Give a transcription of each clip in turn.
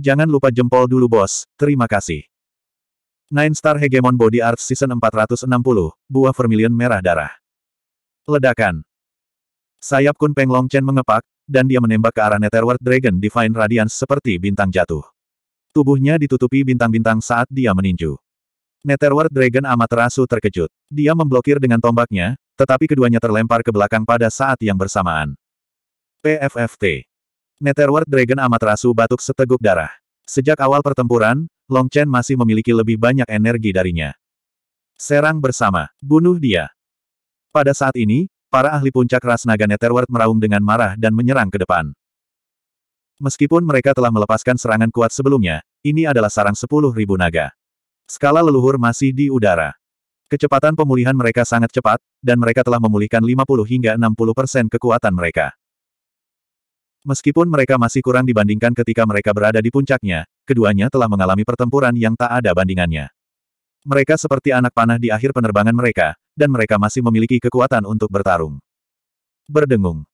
Jangan lupa jempol dulu bos, terima kasih. Nine Star Hegemon Body Arts Season 460, Buah Vermilion Merah Darah. Ledakan. Sayap Kun Peng Long Chen mengepak, dan dia menembak ke arah Netherworld Dragon Divine Radiance seperti bintang jatuh. Tubuhnya ditutupi bintang-bintang saat dia meninju. Netherworld Dragon amat terkejut. Dia memblokir dengan tombaknya, tetapi keduanya terlempar ke belakang pada saat yang bersamaan. PFFT. Netherworld Dragon amat rasu, batuk seteguk darah. Sejak awal pertempuran, Long Chen masih memiliki lebih banyak energi darinya. Serang bersama, bunuh dia. Pada saat ini, para ahli puncak ras naga Netherworld meraung dengan marah dan menyerang ke depan. Meskipun mereka telah melepaskan serangan kuat sebelumnya, ini adalah sarang 10.000 naga. Skala leluhur masih di udara. Kecepatan pemulihan mereka sangat cepat, dan mereka telah memulihkan 50 hingga 60 persen kekuatan mereka. Meskipun mereka masih kurang dibandingkan ketika mereka berada di puncaknya, keduanya telah mengalami pertempuran yang tak ada bandingannya. Mereka seperti anak panah di akhir penerbangan mereka, dan mereka masih memiliki kekuatan untuk bertarung. Berdengung.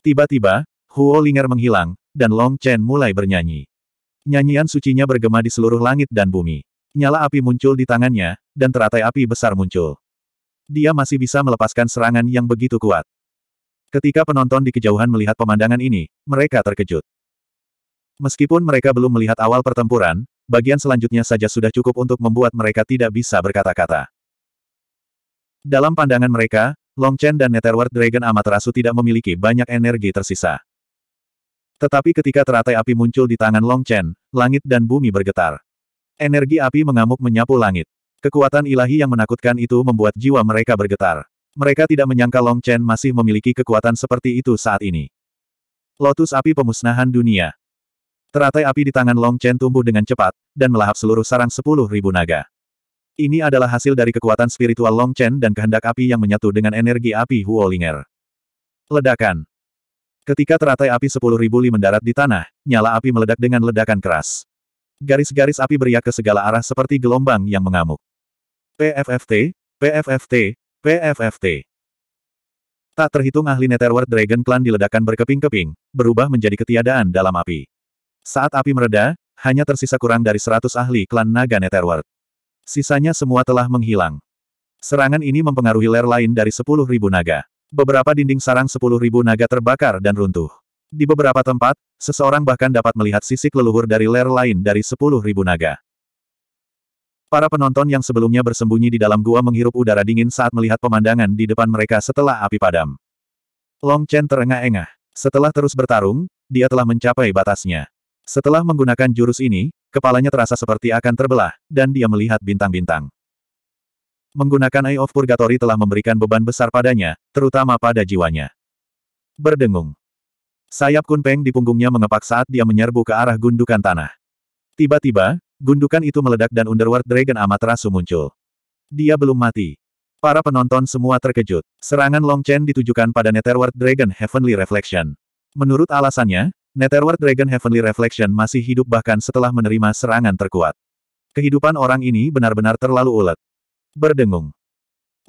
Tiba-tiba, Huo Linger menghilang, dan Long Chen mulai bernyanyi. Nyanyian sucinya bergema di seluruh langit dan bumi. Nyala api muncul di tangannya, dan teratai api besar muncul. Dia masih bisa melepaskan serangan yang begitu kuat. Ketika penonton di kejauhan melihat pemandangan ini, mereka terkejut. Meskipun mereka belum melihat awal pertempuran, bagian selanjutnya saja sudah cukup untuk membuat mereka tidak bisa berkata-kata. Dalam pandangan mereka, Long Chen dan Netherworld Dragon Amaterasu tidak memiliki banyak energi tersisa. Tetapi ketika teratai api muncul di tangan Long Chen, langit dan bumi bergetar. Energi api mengamuk menyapu langit. Kekuatan ilahi yang menakutkan itu membuat jiwa mereka bergetar. Mereka tidak menyangka Long Chen masih memiliki kekuatan seperti itu saat ini. Lotus api pemusnahan dunia. Teratai api di tangan Long Chen tumbuh dengan cepat, dan melahap seluruh sarang sepuluh ribu naga. Ini adalah hasil dari kekuatan spiritual Long Chen dan kehendak api yang menyatu dengan energi api Huolinger. Ledakan. Ketika teratai api sepuluh ribu li mendarat di tanah, nyala api meledak dengan ledakan keras. Garis-garis api beriak ke segala arah seperti gelombang yang mengamuk. PFFT, PFFT, PFFT. Tak terhitung ahli Netherworld Dragon Clan diledakkan berkeping-keping, berubah menjadi ketiadaan dalam api. Saat api mereda, hanya tersisa kurang dari 100 ahli klan naga Netherworld. Sisanya semua telah menghilang. Serangan ini mempengaruhi lair lain dari 10.000 naga. Beberapa dinding sarang 10.000 naga terbakar dan runtuh. Di beberapa tempat, seseorang bahkan dapat melihat sisik leluhur dari lair lain dari 10.000 naga. Para penonton yang sebelumnya bersembunyi di dalam gua menghirup udara dingin saat melihat pemandangan di depan mereka setelah api padam. Long Chen terengah-engah. Setelah terus bertarung, dia telah mencapai batasnya. Setelah menggunakan jurus ini, kepalanya terasa seperti akan terbelah, dan dia melihat bintang-bintang. Menggunakan Eye of Purgatory telah memberikan beban besar padanya, terutama pada jiwanya. Berdengung. Sayap kunpeng di punggungnya mengepak saat dia menyerbu ke arah gundukan tanah. Tiba-tiba, Gundukan itu meledak dan Underworld Dragon Amaterasu muncul. Dia belum mati. Para penonton semua terkejut. Serangan Long Chen ditujukan pada Netherworld Dragon Heavenly Reflection. Menurut alasannya, Netherworld Dragon Heavenly Reflection masih hidup bahkan setelah menerima serangan terkuat. Kehidupan orang ini benar-benar terlalu ulet. Berdengung.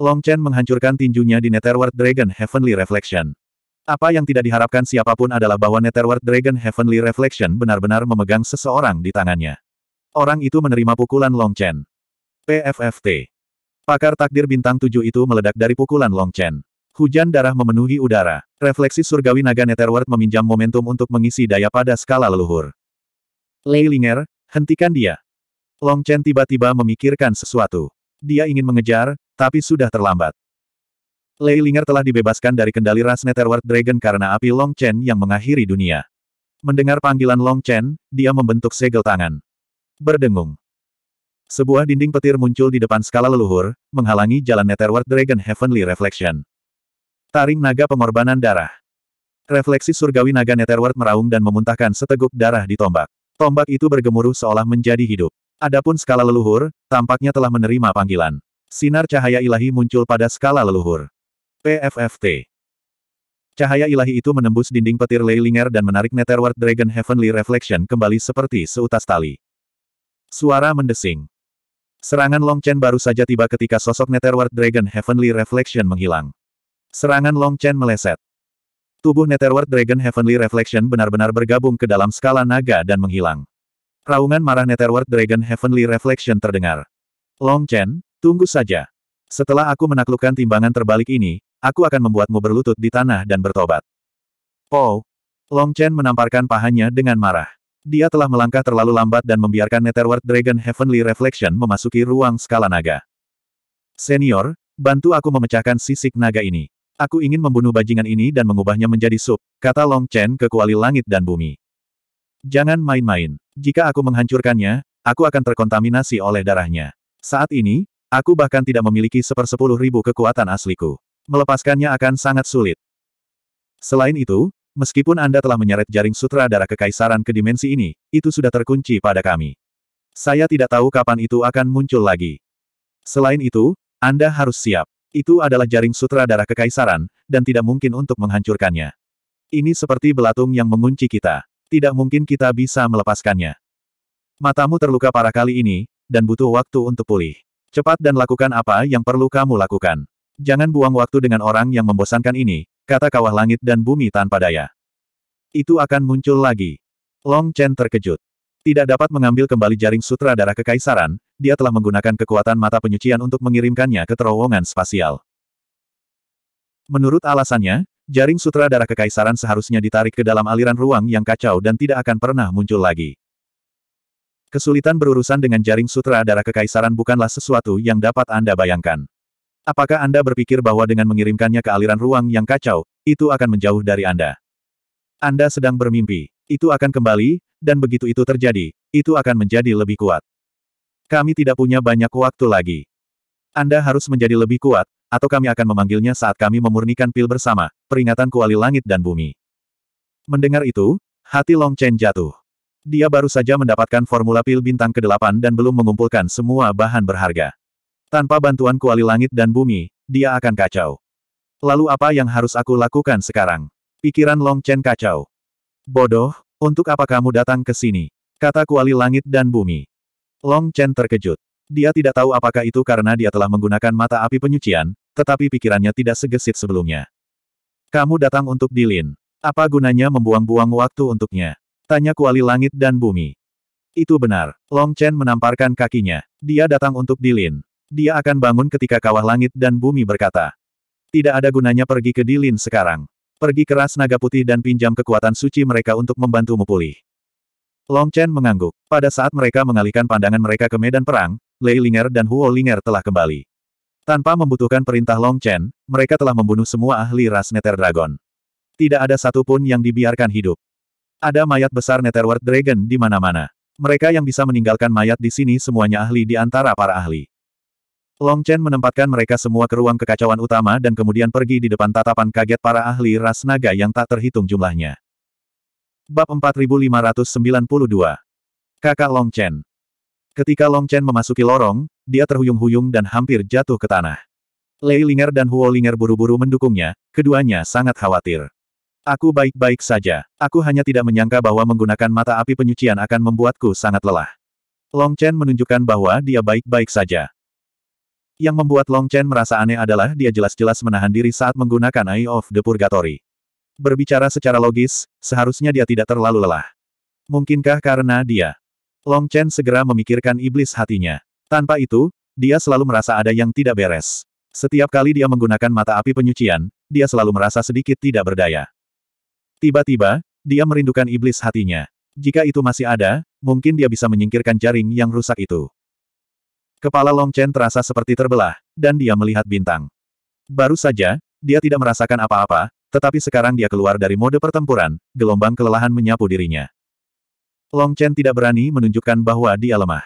Long Chen menghancurkan tinjunya di Netherworld Dragon Heavenly Reflection. Apa yang tidak diharapkan siapapun adalah bahwa Netherworld Dragon Heavenly Reflection benar-benar memegang seseorang di tangannya. Orang itu menerima pukulan Long Chen. PFFT. Pakar takdir bintang tujuh itu meledak dari pukulan Long Chen. Hujan darah memenuhi udara. Refleksi surgawi naga Netherworld meminjam momentum untuk mengisi daya pada skala leluhur. Lei Linger, hentikan dia. Long Chen tiba-tiba memikirkan sesuatu. Dia ingin mengejar, tapi sudah terlambat. Lei Linger telah dibebaskan dari kendali ras Netherworld Dragon karena api Long Chen yang mengakhiri dunia. Mendengar panggilan Long Chen, dia membentuk segel tangan. Berdengung. Sebuah dinding petir muncul di depan skala leluhur, menghalangi jalan Netherworld Dragon Heavenly Reflection. Taring naga pengorbanan darah. Refleksi surgawi naga Netherworld meraung dan memuntahkan seteguk darah di tombak. Tombak itu bergemuruh seolah menjadi hidup. Adapun skala leluhur, tampaknya telah menerima panggilan. Sinar cahaya ilahi muncul pada skala leluhur. PFFT. Cahaya ilahi itu menembus dinding petir Leilinger dan menarik Netherworld Dragon Heavenly Reflection kembali seperti seutas tali. Suara mendesing. Serangan Long Chen baru saja tiba ketika sosok Netherward Dragon Heavenly Reflection menghilang. Serangan Long Chen meleset. Tubuh Netherward Dragon Heavenly Reflection benar-benar bergabung ke dalam skala naga dan menghilang. Raungan marah Netherward Dragon Heavenly Reflection terdengar. Long Chen, tunggu saja. Setelah aku menaklukkan timbangan terbalik ini, aku akan membuatmu berlutut di tanah dan bertobat. Oh, Long Chen menamparkan pahanya dengan marah. Dia telah melangkah terlalu lambat dan membiarkan Netherworld Dragon Heavenly Reflection memasuki ruang skala naga. Senior, bantu aku memecahkan sisik naga ini. Aku ingin membunuh bajingan ini dan mengubahnya menjadi sup, kata Long Chen ke kuali langit dan bumi. Jangan main-main. Jika aku menghancurkannya, aku akan terkontaminasi oleh darahnya. Saat ini, aku bahkan tidak memiliki sepersepuluh ribu kekuatan asliku. Melepaskannya akan sangat sulit. Selain itu, Meskipun Anda telah menyeret jaring sutra darah kekaisaran ke dimensi ini, itu sudah terkunci pada kami. Saya tidak tahu kapan itu akan muncul lagi. Selain itu, Anda harus siap. Itu adalah jaring sutra darah kekaisaran, dan tidak mungkin untuk menghancurkannya. Ini seperti belatung yang mengunci kita. Tidak mungkin kita bisa melepaskannya. Matamu terluka parah kali ini, dan butuh waktu untuk pulih. Cepat dan lakukan apa yang perlu kamu lakukan. Jangan buang waktu dengan orang yang membosankan ini, Kata kawah langit dan bumi tanpa daya. Itu akan muncul lagi. Long Chen terkejut. Tidak dapat mengambil kembali jaring sutra darah kekaisaran, dia telah menggunakan kekuatan mata penyucian untuk mengirimkannya ke terowongan spasial. Menurut alasannya, jaring sutra darah kekaisaran seharusnya ditarik ke dalam aliran ruang yang kacau dan tidak akan pernah muncul lagi. Kesulitan berurusan dengan jaring sutra darah kekaisaran bukanlah sesuatu yang dapat Anda bayangkan. Apakah Anda berpikir bahwa dengan mengirimkannya ke aliran ruang yang kacau, itu akan menjauh dari Anda? Anda sedang bermimpi. Itu akan kembali, dan begitu itu terjadi, itu akan menjadi lebih kuat. Kami tidak punya banyak waktu lagi. Anda harus menjadi lebih kuat, atau kami akan memanggilnya saat kami memurnikan pil bersama, peringatan kuali langit dan bumi. Mendengar itu, hati Long Chen jatuh. Dia baru saja mendapatkan formula pil bintang ke-8 dan belum mengumpulkan semua bahan berharga. Tanpa bantuan kuali langit dan bumi, dia akan kacau. Lalu apa yang harus aku lakukan sekarang? Pikiran Long Chen kacau. Bodoh, untuk apa kamu datang ke sini? Kata kuali langit dan bumi. Long Chen terkejut. Dia tidak tahu apakah itu karena dia telah menggunakan mata api penyucian, tetapi pikirannya tidak segesit sebelumnya. Kamu datang untuk Dilin. Apa gunanya membuang-buang waktu untuknya? Tanya kuali langit dan bumi. Itu benar. Long Chen menamparkan kakinya. Dia datang untuk Dilin. Dia akan bangun ketika kawah langit dan bumi berkata. Tidak ada gunanya pergi ke Dilin sekarang. Pergi ke Ras naga putih dan pinjam kekuatan suci mereka untuk membantumu pulih. Long Chen mengangguk. Pada saat mereka mengalihkan pandangan mereka ke medan perang, Lei Linger dan Huo Linger telah kembali. Tanpa membutuhkan perintah Long Chen, mereka telah membunuh semua ahli ras Nether Dragon. Tidak ada satupun yang dibiarkan hidup. Ada mayat besar Netherworld Dragon di mana-mana. Mereka yang bisa meninggalkan mayat di sini semuanya ahli di antara para ahli. Long Chen menempatkan mereka semua ke ruang kekacauan utama dan kemudian pergi di depan tatapan kaget para ahli ras naga yang tak terhitung jumlahnya. Bab 4592 Kakak Long Chen Ketika Long Chen memasuki lorong, dia terhuyung-huyung dan hampir jatuh ke tanah. Lei Linger dan Huo Linger buru-buru mendukungnya, keduanya sangat khawatir. Aku baik-baik saja. Aku hanya tidak menyangka bahwa menggunakan mata api penyucian akan membuatku sangat lelah. Long Chen menunjukkan bahwa dia baik-baik saja. Yang membuat Long Chen merasa aneh adalah dia jelas-jelas menahan diri saat menggunakan Eye of the Purgatory. Berbicara secara logis, seharusnya dia tidak terlalu lelah. Mungkinkah karena dia? Long Chen segera memikirkan iblis hatinya. Tanpa itu, dia selalu merasa ada yang tidak beres. Setiap kali dia menggunakan mata api penyucian, dia selalu merasa sedikit tidak berdaya. Tiba-tiba, dia merindukan iblis hatinya. Jika itu masih ada, mungkin dia bisa menyingkirkan jaring yang rusak itu. Kepala Long Chen terasa seperti terbelah, dan dia melihat bintang. Baru saja, dia tidak merasakan apa-apa, tetapi sekarang dia keluar dari mode pertempuran, gelombang kelelahan menyapu dirinya. Long Chen tidak berani menunjukkan bahwa dia lemah.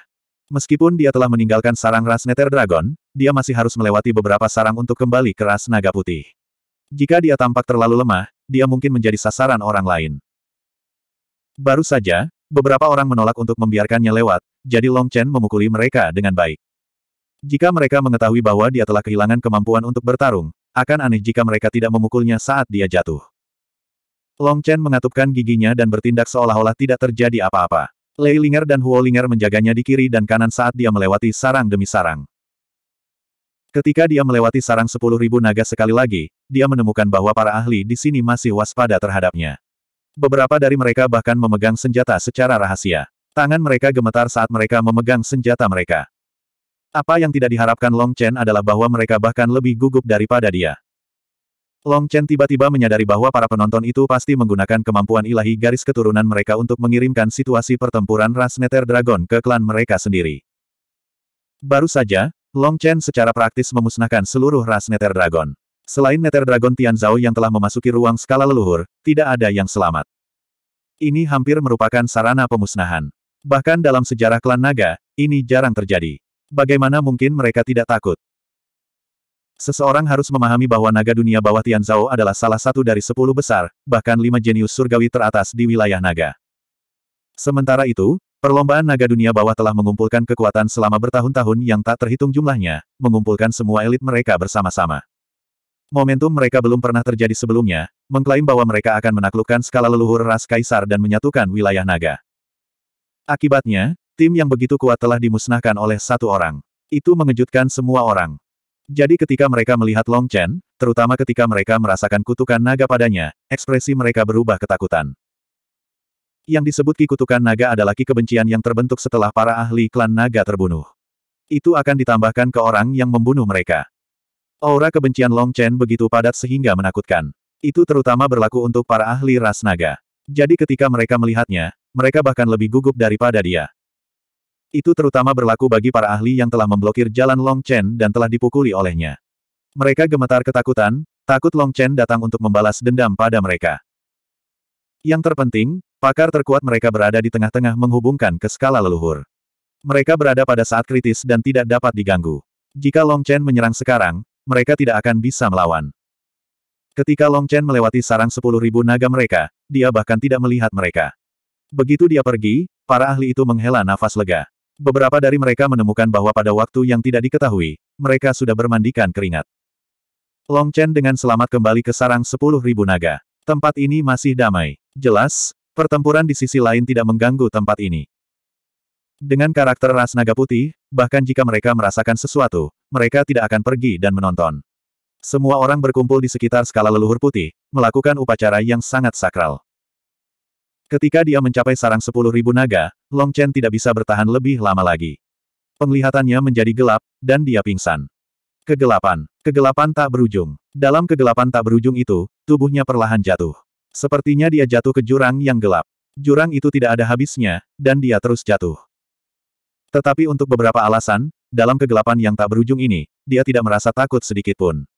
Meskipun dia telah meninggalkan sarang ras Nether Dragon, dia masih harus melewati beberapa sarang untuk kembali ke ras naga putih. Jika dia tampak terlalu lemah, dia mungkin menjadi sasaran orang lain. Baru saja, beberapa orang menolak untuk membiarkannya lewat, jadi Long Chen memukuli mereka dengan baik. Jika mereka mengetahui bahwa dia telah kehilangan kemampuan untuk bertarung, akan aneh jika mereka tidak memukulnya saat dia jatuh. Long Chen mengatupkan giginya dan bertindak seolah-olah tidak terjadi apa-apa. Lei Linger dan Huo Linger menjaganya di kiri dan kanan saat dia melewati sarang demi sarang. Ketika dia melewati sarang sepuluh ribu naga sekali lagi, dia menemukan bahwa para ahli di sini masih waspada terhadapnya. Beberapa dari mereka bahkan memegang senjata secara rahasia. Tangan mereka gemetar saat mereka memegang senjata mereka. Apa yang tidak diharapkan Long Chen adalah bahwa mereka bahkan lebih gugup daripada dia. Long Chen tiba-tiba menyadari bahwa para penonton itu pasti menggunakan kemampuan ilahi garis keturunan mereka untuk mengirimkan situasi pertempuran ras Nether Dragon ke klan mereka sendiri. Baru saja, Long Chen secara praktis memusnahkan seluruh ras Nether Dragon. Selain Nether Dragon Tian Zhao yang telah memasuki ruang skala leluhur, tidak ada yang selamat. Ini hampir merupakan sarana pemusnahan. Bahkan dalam sejarah klan naga, ini jarang terjadi. Bagaimana mungkin mereka tidak takut? Seseorang harus memahami bahwa naga dunia bawah Tian Zhao adalah salah satu dari sepuluh besar, bahkan lima jenius surgawi teratas di wilayah naga. Sementara itu, perlombaan naga dunia bawah telah mengumpulkan kekuatan selama bertahun-tahun yang tak terhitung jumlahnya, mengumpulkan semua elit mereka bersama-sama. Momentum mereka belum pernah terjadi sebelumnya, mengklaim bahwa mereka akan menaklukkan skala leluhur ras kaisar dan menyatukan wilayah naga. Akibatnya, Tim yang begitu kuat telah dimusnahkan oleh satu orang. Itu mengejutkan semua orang. Jadi ketika mereka melihat Long Chen, terutama ketika mereka merasakan kutukan naga padanya, ekspresi mereka berubah ketakutan. Yang disebut ki kutukan naga adalah ki kebencian yang terbentuk setelah para ahli klan naga terbunuh. Itu akan ditambahkan ke orang yang membunuh mereka. Aura kebencian Long Chen begitu padat sehingga menakutkan. Itu terutama berlaku untuk para ahli ras naga. Jadi ketika mereka melihatnya, mereka bahkan lebih gugup daripada dia. Itu terutama berlaku bagi para ahli yang telah memblokir jalan Long Chen dan telah dipukuli olehnya. Mereka gemetar ketakutan, takut Long Chen datang untuk membalas dendam pada mereka. Yang terpenting, pakar terkuat mereka berada di tengah-tengah menghubungkan ke skala leluhur. Mereka berada pada saat kritis dan tidak dapat diganggu. Jika Long Chen menyerang sekarang, mereka tidak akan bisa melawan. Ketika Long Chen melewati sarang sepuluh ribu naga mereka, dia bahkan tidak melihat mereka. Begitu dia pergi, para ahli itu menghela nafas lega. Beberapa dari mereka menemukan bahwa pada waktu yang tidak diketahui, mereka sudah bermandikan keringat. Long Chen dengan selamat kembali ke sarang 10.000 naga. Tempat ini masih damai. Jelas, pertempuran di sisi lain tidak mengganggu tempat ini. Dengan karakter ras naga putih, bahkan jika mereka merasakan sesuatu, mereka tidak akan pergi dan menonton. Semua orang berkumpul di sekitar skala leluhur putih, melakukan upacara yang sangat sakral. Ketika dia mencapai sarang sepuluh ribu naga, Long Chen tidak bisa bertahan lebih lama lagi. Penglihatannya menjadi gelap, dan dia pingsan. Kegelapan. Kegelapan tak berujung. Dalam kegelapan tak berujung itu, tubuhnya perlahan jatuh. Sepertinya dia jatuh ke jurang yang gelap. Jurang itu tidak ada habisnya, dan dia terus jatuh. Tetapi untuk beberapa alasan, dalam kegelapan yang tak berujung ini, dia tidak merasa takut sedikitpun.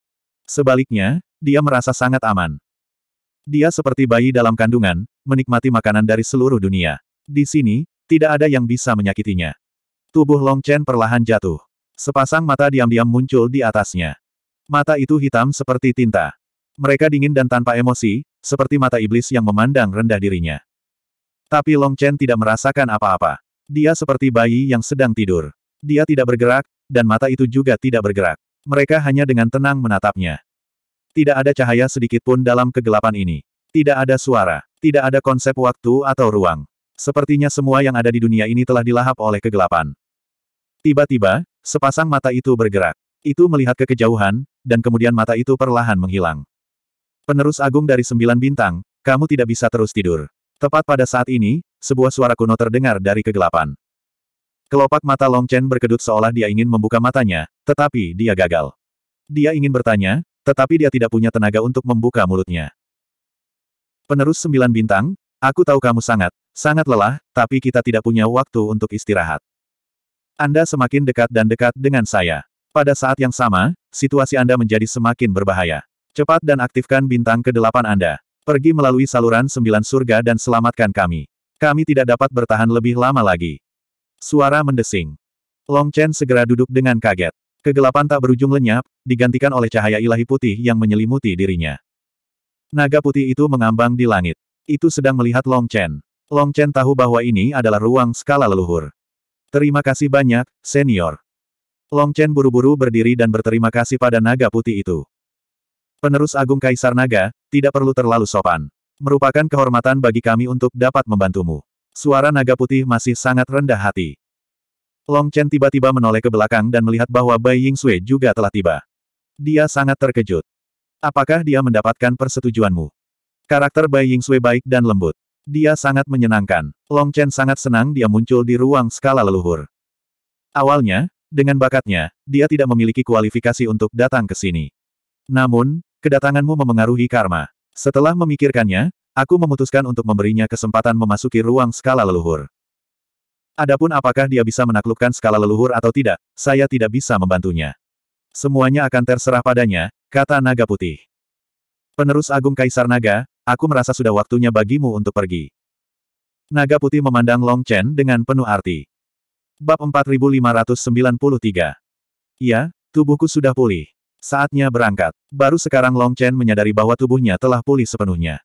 Sebaliknya, dia merasa sangat aman. Dia seperti bayi dalam kandungan, menikmati makanan dari seluruh dunia. Di sini, tidak ada yang bisa menyakitinya. Tubuh Long Chen perlahan jatuh. Sepasang mata diam-diam muncul di atasnya. Mata itu hitam seperti tinta. Mereka dingin dan tanpa emosi, seperti mata iblis yang memandang rendah dirinya. Tapi Long Chen tidak merasakan apa-apa. Dia seperti bayi yang sedang tidur. Dia tidak bergerak, dan mata itu juga tidak bergerak. Mereka hanya dengan tenang menatapnya. Tidak ada cahaya sedikit pun dalam kegelapan ini. Tidak ada suara. Tidak ada konsep waktu atau ruang. Sepertinya semua yang ada di dunia ini telah dilahap oleh kegelapan. Tiba-tiba, sepasang mata itu bergerak. Itu melihat ke kejauhan, dan kemudian mata itu perlahan menghilang. Penerus agung dari sembilan bintang, kamu tidak bisa terus tidur. Tepat pada saat ini, sebuah suara kuno terdengar dari kegelapan. Kelopak mata Long Chen berkedut seolah dia ingin membuka matanya, tetapi dia gagal. Dia ingin bertanya, tetapi dia tidak punya tenaga untuk membuka mulutnya. Penerus sembilan bintang, aku tahu kamu sangat, sangat lelah, tapi kita tidak punya waktu untuk istirahat. Anda semakin dekat dan dekat dengan saya. Pada saat yang sama, situasi Anda menjadi semakin berbahaya. Cepat dan aktifkan bintang ke delapan Anda. Pergi melalui saluran sembilan surga dan selamatkan kami. Kami tidak dapat bertahan lebih lama lagi. Suara mendesing. Long Chen segera duduk dengan kaget. Kegelapan tak berujung lenyap, digantikan oleh cahaya ilahi putih yang menyelimuti dirinya. Naga putih itu mengambang di langit. Itu sedang melihat Long Chen. Long Chen tahu bahwa ini adalah ruang skala leluhur. Terima kasih banyak, senior. Long Chen buru-buru berdiri dan berterima kasih pada naga putih itu. Penerus Agung Kaisar Naga, tidak perlu terlalu sopan. Merupakan kehormatan bagi kami untuk dapat membantumu. Suara naga putih masih sangat rendah hati. Long Chen tiba-tiba menoleh ke belakang dan melihat bahwa Bai Ying Sui juga telah tiba. Dia sangat terkejut. Apakah dia mendapatkan persetujuanmu? Karakter Bai Ying Sui baik dan lembut. Dia sangat menyenangkan. Long Chen sangat senang dia muncul di ruang skala leluhur. Awalnya, dengan bakatnya, dia tidak memiliki kualifikasi untuk datang ke sini. Namun, kedatanganmu memengaruhi karma. Setelah memikirkannya, aku memutuskan untuk memberinya kesempatan memasuki ruang skala leluhur. Adapun apakah dia bisa menaklukkan skala leluhur atau tidak, saya tidak bisa membantunya. Semuanya akan terserah padanya, kata Naga Putih. Penerus Agung Kaisar Naga, aku merasa sudah waktunya bagimu untuk pergi. Naga Putih memandang Long Chen dengan penuh arti. Bab 4593 Ya, tubuhku sudah pulih. Saatnya berangkat. Baru sekarang Long Chen menyadari bahwa tubuhnya telah pulih sepenuhnya.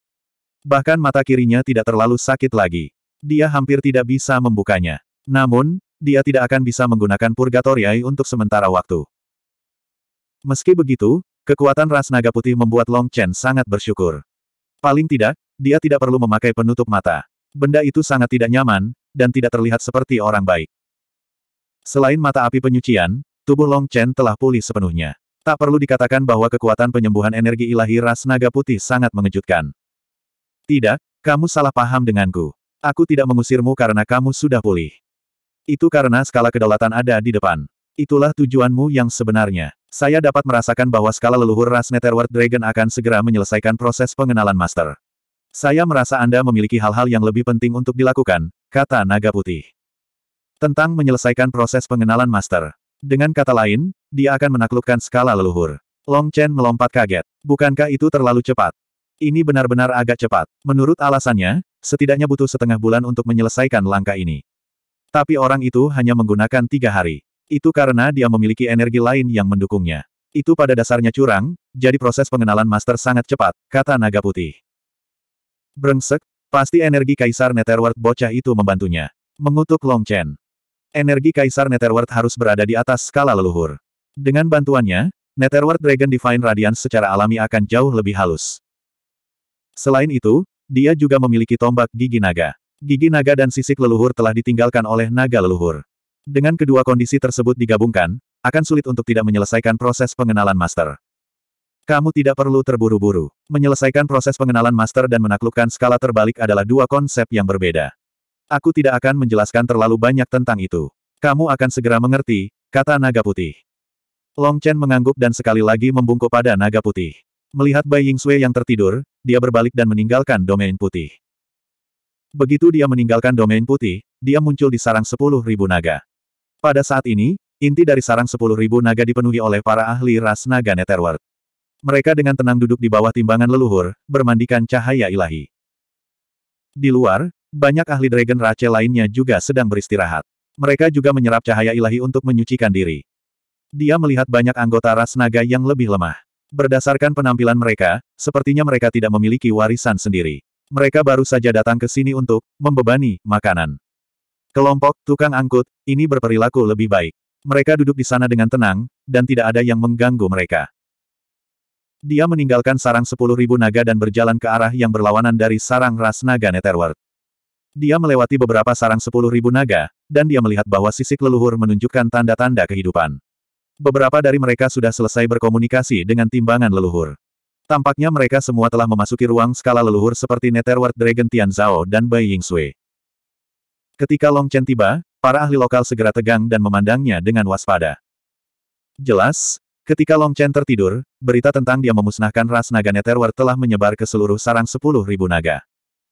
Bahkan mata kirinya tidak terlalu sakit lagi dia hampir tidak bisa membukanya. Namun, dia tidak akan bisa menggunakan Purgatoriai untuk sementara waktu. Meski begitu, kekuatan ras naga putih membuat Long Chen sangat bersyukur. Paling tidak, dia tidak perlu memakai penutup mata. Benda itu sangat tidak nyaman, dan tidak terlihat seperti orang baik. Selain mata api penyucian, tubuh Long Chen telah pulih sepenuhnya. Tak perlu dikatakan bahwa kekuatan penyembuhan energi ilahi ras naga putih sangat mengejutkan. Tidak, kamu salah paham denganku. Aku tidak mengusirmu karena kamu sudah pulih. Itu karena skala kedaulatan ada di depan. Itulah tujuanmu yang sebenarnya. Saya dapat merasakan bahwa skala leluhur ras Netherworld Dragon akan segera menyelesaikan proses pengenalan master. Saya merasa Anda memiliki hal-hal yang lebih penting untuk dilakukan, kata Naga Putih. Tentang menyelesaikan proses pengenalan master. Dengan kata lain, dia akan menaklukkan skala leluhur. Long Chen melompat kaget. Bukankah itu terlalu cepat? Ini benar-benar agak cepat. Menurut alasannya, setidaknya butuh setengah bulan untuk menyelesaikan langkah ini. Tapi orang itu hanya menggunakan tiga hari. Itu karena dia memiliki energi lain yang mendukungnya. Itu pada dasarnya curang, jadi proses pengenalan master sangat cepat, kata Naga Putih. Brengsek, pasti energi Kaisar Netherworld bocah itu membantunya. Mengutuk Long Chen. Energi Kaisar Netherworld harus berada di atas skala leluhur. Dengan bantuannya, Netherworld Dragon Divine Radiance secara alami akan jauh lebih halus. Selain itu, dia juga memiliki tombak gigi naga. Gigi naga dan sisik leluhur telah ditinggalkan oleh naga leluhur. Dengan kedua kondisi tersebut digabungkan, akan sulit untuk tidak menyelesaikan proses pengenalan master. Kamu tidak perlu terburu-buru. Menyelesaikan proses pengenalan master dan menaklukkan skala terbalik adalah dua konsep yang berbeda. Aku tidak akan menjelaskan terlalu banyak tentang itu. Kamu akan segera mengerti, kata naga putih. Long Chen mengangguk dan sekali lagi membungkuk pada naga putih. Melihat Bai Ying Sui yang tertidur, dia berbalik dan meninggalkan domain putih. Begitu dia meninggalkan domain putih, dia muncul di sarang sepuluh ribu naga. Pada saat ini, inti dari sarang sepuluh ribu naga dipenuhi oleh para ahli ras naga Netherworld. Mereka dengan tenang duduk di bawah timbangan leluhur, bermandikan cahaya ilahi. Di luar, banyak ahli Dragon Race lainnya juga sedang beristirahat. Mereka juga menyerap cahaya ilahi untuk menyucikan diri. Dia melihat banyak anggota ras naga yang lebih lemah. Berdasarkan penampilan mereka, sepertinya mereka tidak memiliki warisan sendiri. Mereka baru saja datang ke sini untuk membebani makanan. Kelompok tukang angkut ini berperilaku lebih baik. Mereka duduk di sana dengan tenang, dan tidak ada yang mengganggu mereka. Dia meninggalkan sarang sepuluh ribu naga dan berjalan ke arah yang berlawanan dari sarang ras naga Netherworld. Dia melewati beberapa sarang sepuluh ribu naga, dan dia melihat bahwa sisik leluhur menunjukkan tanda-tanda kehidupan. Beberapa dari mereka sudah selesai berkomunikasi dengan timbangan leluhur. Tampaknya mereka semua telah memasuki ruang skala leluhur seperti Netherworld Dragon Tian Zhao dan Bai Ying Sui. Ketika Long Chen tiba, para ahli lokal segera tegang dan memandangnya dengan waspada. Jelas, ketika Long Chen tertidur, berita tentang dia memusnahkan ras naga Netherworld telah menyebar ke seluruh sarang sepuluh ribu naga.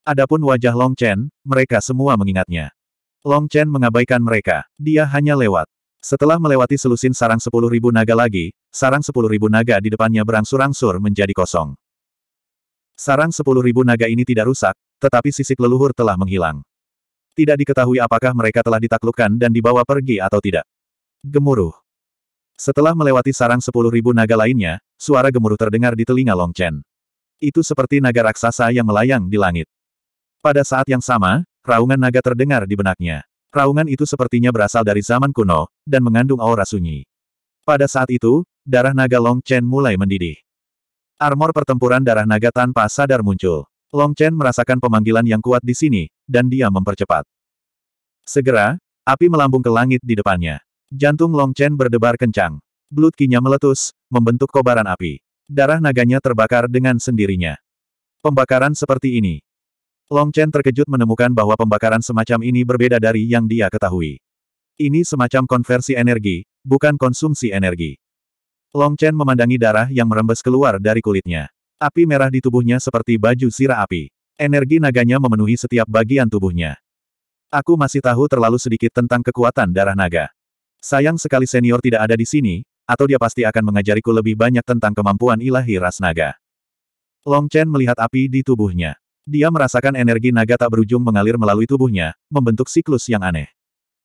Adapun wajah Long Chen, mereka semua mengingatnya. Long Chen mengabaikan mereka. Dia hanya lewat. Setelah melewati selusin sarang sepuluh ribu naga lagi, sarang sepuluh ribu naga di depannya berangsur-angsur menjadi kosong. Sarang sepuluh ribu naga ini tidak rusak, tetapi sisik leluhur telah menghilang. Tidak diketahui apakah mereka telah ditaklukkan dan dibawa pergi atau tidak. Gemuruh. Setelah melewati sarang sepuluh ribu naga lainnya, suara gemuruh terdengar di telinga Long Chen. Itu seperti naga raksasa yang melayang di langit. Pada saat yang sama, raungan naga terdengar di benaknya. Raungan itu sepertinya berasal dari zaman kuno, dan mengandung aura sunyi. Pada saat itu, darah naga Long Chen mulai mendidih. Armor pertempuran darah naga tanpa sadar muncul. Long Chen merasakan pemanggilan yang kuat di sini, dan dia mempercepat. Segera, api melambung ke langit di depannya. Jantung Long Chen berdebar kencang. Blood kinya meletus, membentuk kobaran api. Darah naganya terbakar dengan sendirinya. Pembakaran seperti ini, Long Chen terkejut menemukan bahwa pembakaran semacam ini berbeda dari yang dia ketahui. Ini semacam konversi energi, bukan konsumsi energi. Long Chen memandangi darah yang merembes keluar dari kulitnya. Api merah di tubuhnya seperti baju sirah api. Energi naganya memenuhi setiap bagian tubuhnya. Aku masih tahu terlalu sedikit tentang kekuatan darah naga. Sayang sekali senior tidak ada di sini, atau dia pasti akan mengajariku lebih banyak tentang kemampuan ilahi ras naga. Long Chen melihat api di tubuhnya. Dia merasakan energi naga tak berujung mengalir melalui tubuhnya, membentuk siklus yang aneh.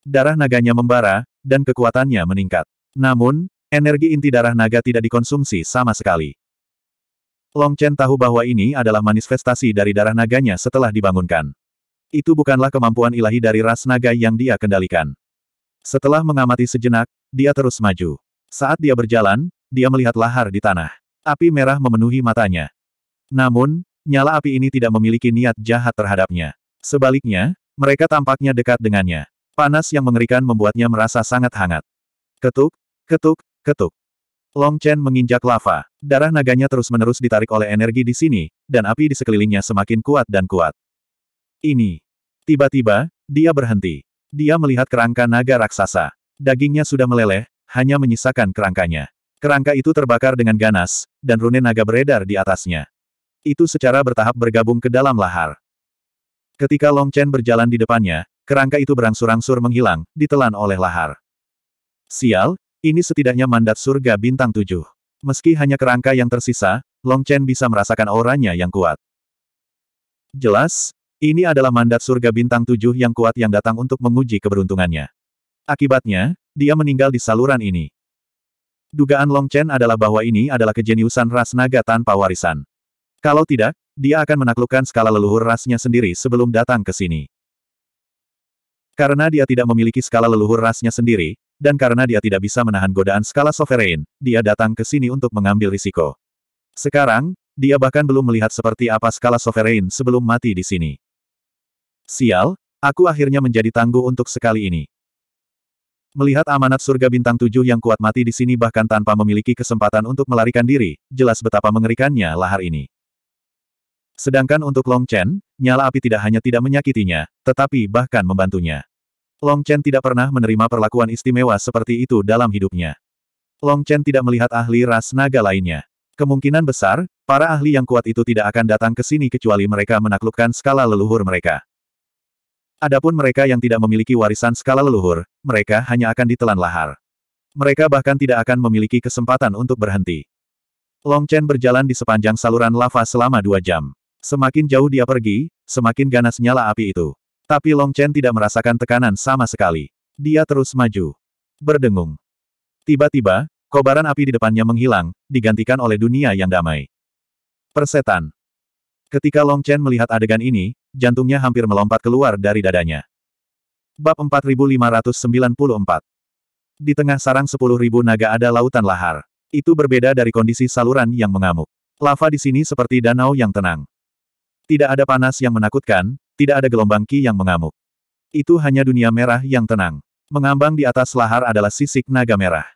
Darah naganya membara, dan kekuatannya meningkat. Namun, energi inti darah naga tidak dikonsumsi sama sekali. Long Chen tahu bahwa ini adalah manifestasi dari darah naganya setelah dibangunkan. Itu bukanlah kemampuan ilahi dari ras naga yang dia kendalikan. Setelah mengamati sejenak, dia terus maju. Saat dia berjalan, dia melihat lahar di tanah. Api merah memenuhi matanya. Namun, nyala api ini tidak memiliki niat jahat terhadapnya. Sebaliknya, mereka tampaknya dekat dengannya. Panas yang mengerikan membuatnya merasa sangat hangat. Ketuk, ketuk, ketuk. Long Chen menginjak lava. Darah naganya terus-menerus ditarik oleh energi di sini, dan api di sekelilingnya semakin kuat dan kuat. Ini. Tiba-tiba, dia berhenti. Dia melihat kerangka naga raksasa. Dagingnya sudah meleleh, hanya menyisakan kerangkanya. Kerangka itu terbakar dengan ganas, dan rune naga beredar di atasnya itu secara bertahap bergabung ke dalam lahar. Ketika Long Chen berjalan di depannya, kerangka itu berangsur-angsur menghilang, ditelan oleh lahar. Sial, ini setidaknya mandat surga bintang tujuh. Meski hanya kerangka yang tersisa, Long Chen bisa merasakan auranya yang kuat. Jelas, ini adalah mandat surga bintang tujuh yang kuat yang datang untuk menguji keberuntungannya. Akibatnya, dia meninggal di saluran ini. Dugaan Long Chen adalah bahwa ini adalah kejeniusan ras naga tanpa warisan. Kalau tidak, dia akan menaklukkan skala leluhur rasnya sendiri sebelum datang ke sini. Karena dia tidak memiliki skala leluhur rasnya sendiri, dan karena dia tidak bisa menahan godaan skala sovereign, dia datang ke sini untuk mengambil risiko. Sekarang, dia bahkan belum melihat seperti apa skala sovereign sebelum mati di sini. Sial, aku akhirnya menjadi tangguh untuk sekali ini. Melihat amanat surga bintang tujuh yang kuat mati di sini bahkan tanpa memiliki kesempatan untuk melarikan diri, jelas betapa mengerikannya lahar ini. Sedangkan untuk Long Chen, nyala api tidak hanya tidak menyakitinya, tetapi bahkan membantunya. Long Chen tidak pernah menerima perlakuan istimewa seperti itu dalam hidupnya. Long Chen tidak melihat ahli ras naga lainnya. Kemungkinan besar, para ahli yang kuat itu tidak akan datang ke sini kecuali mereka menaklukkan skala leluhur mereka. Adapun mereka yang tidak memiliki warisan skala leluhur, mereka hanya akan ditelan lahar. Mereka bahkan tidak akan memiliki kesempatan untuk berhenti. Long Chen berjalan di sepanjang saluran lava selama dua jam. Semakin jauh dia pergi, semakin ganas nyala api itu. Tapi Long Chen tidak merasakan tekanan sama sekali. Dia terus maju. Berdengung. Tiba-tiba, kobaran api di depannya menghilang, digantikan oleh dunia yang damai. Persetan. Ketika Long Chen melihat adegan ini, jantungnya hampir melompat keluar dari dadanya. Bab 4594 Di tengah sarang 10.000 naga ada lautan lahar. Itu berbeda dari kondisi saluran yang mengamuk. Lava di sini seperti danau yang tenang. Tidak ada panas yang menakutkan, tidak ada gelombang ki yang mengamuk. Itu hanya dunia merah yang tenang. Mengambang di atas lahar adalah sisik naga merah.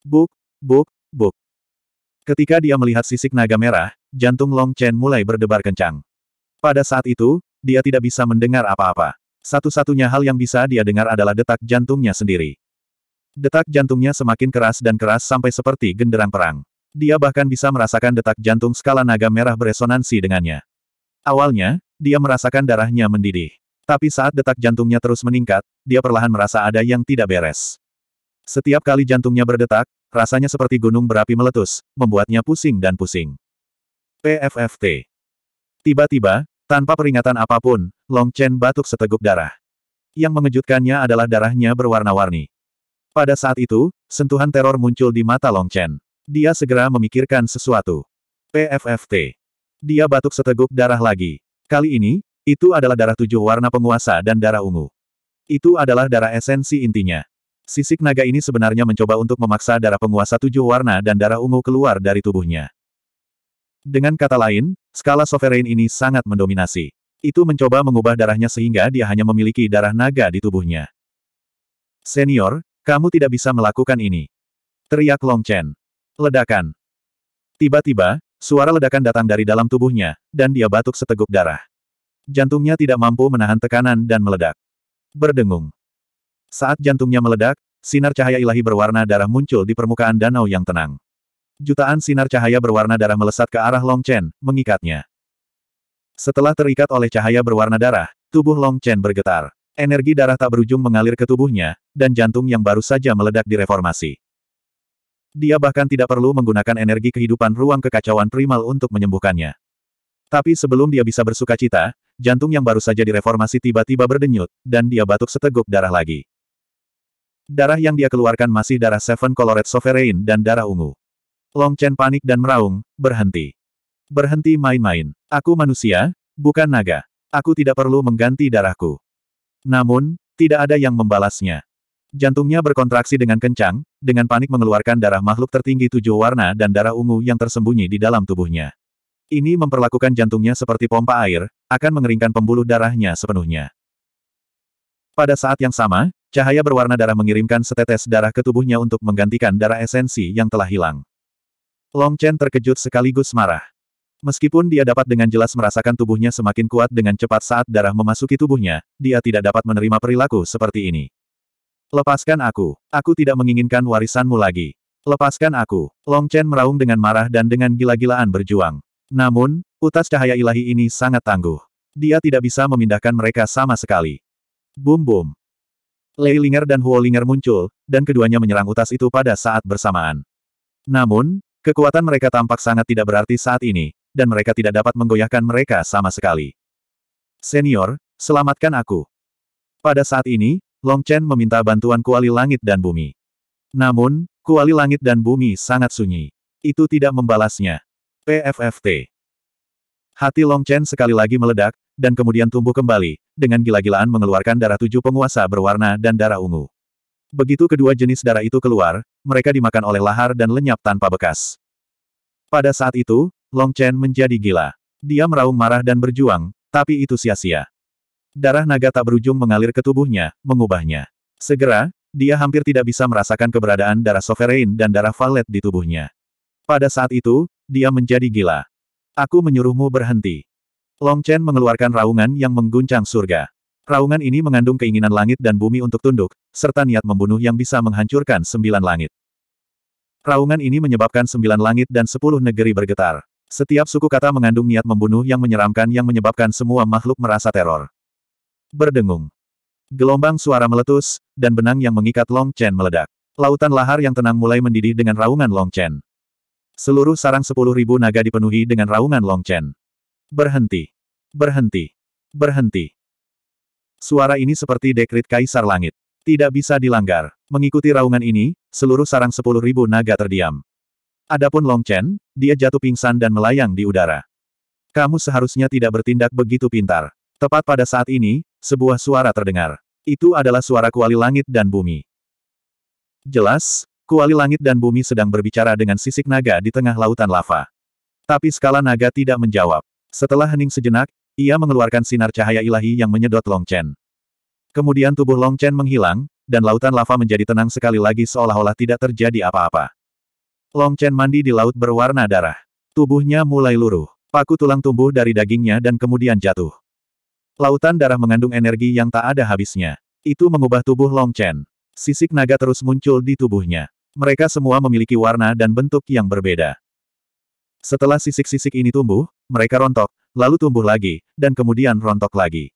Buk, buk, buk. Ketika dia melihat sisik naga merah, jantung Long Chen mulai berdebar kencang. Pada saat itu, dia tidak bisa mendengar apa-apa. Satu-satunya hal yang bisa dia dengar adalah detak jantungnya sendiri. Detak jantungnya semakin keras dan keras sampai seperti genderang perang. Dia bahkan bisa merasakan detak jantung skala naga merah beresonansi dengannya. Awalnya, dia merasakan darahnya mendidih. Tapi saat detak jantungnya terus meningkat, dia perlahan merasa ada yang tidak beres. Setiap kali jantungnya berdetak, rasanya seperti gunung berapi meletus, membuatnya pusing dan pusing. PFFT. Tiba-tiba, tanpa peringatan apapun, Long Chen batuk seteguk darah. Yang mengejutkannya adalah darahnya berwarna-warni. Pada saat itu, sentuhan teror muncul di mata Long Chen. Dia segera memikirkan sesuatu. PFFT. Dia batuk seteguk darah lagi. Kali ini, itu adalah darah tujuh warna penguasa dan darah ungu. Itu adalah darah esensi intinya. Sisik naga ini sebenarnya mencoba untuk memaksa darah penguasa tujuh warna dan darah ungu keluar dari tubuhnya. Dengan kata lain, skala sovereign ini sangat mendominasi. Itu mencoba mengubah darahnya sehingga dia hanya memiliki darah naga di tubuhnya. Senior, kamu tidak bisa melakukan ini. Teriak Long Chen. Ledakan. Tiba-tiba, Suara ledakan datang dari dalam tubuhnya, dan dia batuk seteguk darah. Jantungnya tidak mampu menahan tekanan dan meledak. Berdengung. Saat jantungnya meledak, sinar cahaya ilahi berwarna darah muncul di permukaan danau yang tenang. Jutaan sinar cahaya berwarna darah melesat ke arah Long Chen, mengikatnya. Setelah terikat oleh cahaya berwarna darah, tubuh Long Chen bergetar. Energi darah tak berujung mengalir ke tubuhnya, dan jantung yang baru saja meledak direformasi. Dia bahkan tidak perlu menggunakan energi kehidupan ruang kekacauan primal untuk menyembuhkannya. Tapi sebelum dia bisa bersuka cita, jantung yang baru saja direformasi tiba-tiba berdenyut, dan dia batuk seteguk darah lagi. Darah yang dia keluarkan masih darah Seven Colored Sovereign dan darah ungu. Long Chen panik dan meraung, berhenti. Berhenti main-main. Aku manusia, bukan naga. Aku tidak perlu mengganti darahku. Namun, tidak ada yang membalasnya. Jantungnya berkontraksi dengan kencang, dengan panik mengeluarkan darah makhluk tertinggi tujuh warna dan darah ungu yang tersembunyi di dalam tubuhnya. Ini memperlakukan jantungnya seperti pompa air, akan mengeringkan pembuluh darahnya sepenuhnya. Pada saat yang sama, cahaya berwarna darah mengirimkan setetes darah ke tubuhnya untuk menggantikan darah esensi yang telah hilang. Long Chen terkejut sekaligus marah. Meskipun dia dapat dengan jelas merasakan tubuhnya semakin kuat dengan cepat saat darah memasuki tubuhnya, dia tidak dapat menerima perilaku seperti ini. Lepaskan aku. Aku tidak menginginkan warisanmu lagi. Lepaskan aku. Long Chen meraung dengan marah dan dengan gila-gilaan berjuang. Namun, utas cahaya ilahi ini sangat tangguh. Dia tidak bisa memindahkan mereka sama sekali. Bum bum. Lei Linger dan Huo Linger muncul, dan keduanya menyerang utas itu pada saat bersamaan. Namun, kekuatan mereka tampak sangat tidak berarti saat ini, dan mereka tidak dapat menggoyahkan mereka sama sekali. Senior, selamatkan aku. Pada saat ini, Long Chen meminta bantuan kuali langit dan bumi. Namun, kuali langit dan bumi sangat sunyi. Itu tidak membalasnya. PFFT. Hati Long Chen sekali lagi meledak, dan kemudian tumbuh kembali, dengan gila-gilaan mengeluarkan darah tujuh penguasa berwarna dan darah ungu. Begitu kedua jenis darah itu keluar, mereka dimakan oleh lahar dan lenyap tanpa bekas. Pada saat itu, Long Chen menjadi gila. Dia meraung marah dan berjuang, tapi itu sia-sia. Darah naga tak berujung mengalir ke tubuhnya, mengubahnya. Segera, dia hampir tidak bisa merasakan keberadaan darah sovereign dan darah valet di tubuhnya. Pada saat itu, dia menjadi gila. Aku menyuruhmu berhenti. Long Chen mengeluarkan raungan yang mengguncang surga. Raungan ini mengandung keinginan langit dan bumi untuk tunduk, serta niat membunuh yang bisa menghancurkan sembilan langit. Raungan ini menyebabkan sembilan langit dan sepuluh negeri bergetar. Setiap suku kata mengandung niat membunuh yang menyeramkan yang menyebabkan semua makhluk merasa teror berdengung. Gelombang suara meletus, dan benang yang mengikat Long Chen meledak. Lautan lahar yang tenang mulai mendidih dengan raungan Long Chen. Seluruh sarang sepuluh ribu naga dipenuhi dengan raungan Long Chen. Berhenti. Berhenti. Berhenti. Suara ini seperti dekrit kaisar langit. Tidak bisa dilanggar. Mengikuti raungan ini, seluruh sarang sepuluh ribu naga terdiam. Adapun Long Chen, dia jatuh pingsan dan melayang di udara. Kamu seharusnya tidak bertindak begitu pintar. Tepat pada saat ini, sebuah suara terdengar. Itu adalah suara kuali langit dan bumi. Jelas, kuali langit dan bumi sedang berbicara dengan sisik naga di tengah lautan lava. Tapi skala naga tidak menjawab. Setelah hening sejenak, ia mengeluarkan sinar cahaya ilahi yang menyedot Long Chen. Kemudian tubuh Long Chen menghilang, dan lautan lava menjadi tenang sekali lagi seolah-olah tidak terjadi apa-apa. Long Chen mandi di laut berwarna darah. Tubuhnya mulai luruh. Paku tulang tumbuh dari dagingnya dan kemudian jatuh. Lautan darah mengandung energi yang tak ada habisnya. Itu mengubah tubuh Long Chen. Sisik naga terus muncul di tubuhnya. Mereka semua memiliki warna dan bentuk yang berbeda. Setelah sisik-sisik ini tumbuh, mereka rontok, lalu tumbuh lagi, dan kemudian rontok lagi.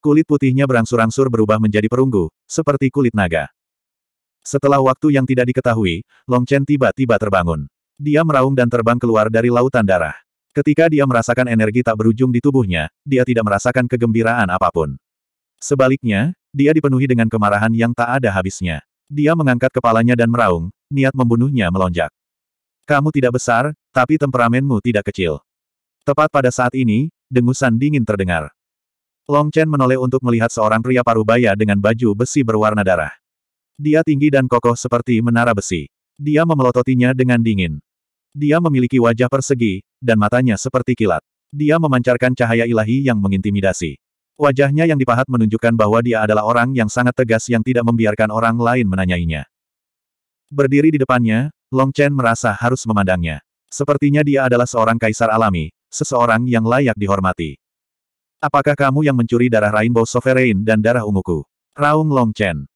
Kulit putihnya berangsur-angsur berubah menjadi perunggu, seperti kulit naga. Setelah waktu yang tidak diketahui, Long Chen tiba-tiba terbangun. Dia meraung dan terbang keluar dari lautan darah. Ketika dia merasakan energi tak berujung di tubuhnya, dia tidak merasakan kegembiraan apapun. Sebaliknya, dia dipenuhi dengan kemarahan yang tak ada habisnya. Dia mengangkat kepalanya dan meraung, niat membunuhnya melonjak. Kamu tidak besar, tapi temperamenmu tidak kecil. Tepat pada saat ini, dengusan dingin terdengar. Long Chen menoleh untuk melihat seorang pria parubaya dengan baju besi berwarna darah. Dia tinggi dan kokoh seperti menara besi. Dia memelototinya dengan dingin. Dia memiliki wajah persegi, dan matanya seperti kilat. Dia memancarkan cahaya ilahi yang mengintimidasi. Wajahnya yang dipahat menunjukkan bahwa dia adalah orang yang sangat tegas yang tidak membiarkan orang lain menanyainya. Berdiri di depannya, Long Chen merasa harus memandangnya. Sepertinya dia adalah seorang kaisar alami, seseorang yang layak dihormati. Apakah kamu yang mencuri darah Rainbow Sovereign dan darah unguku? Raung Long Chen.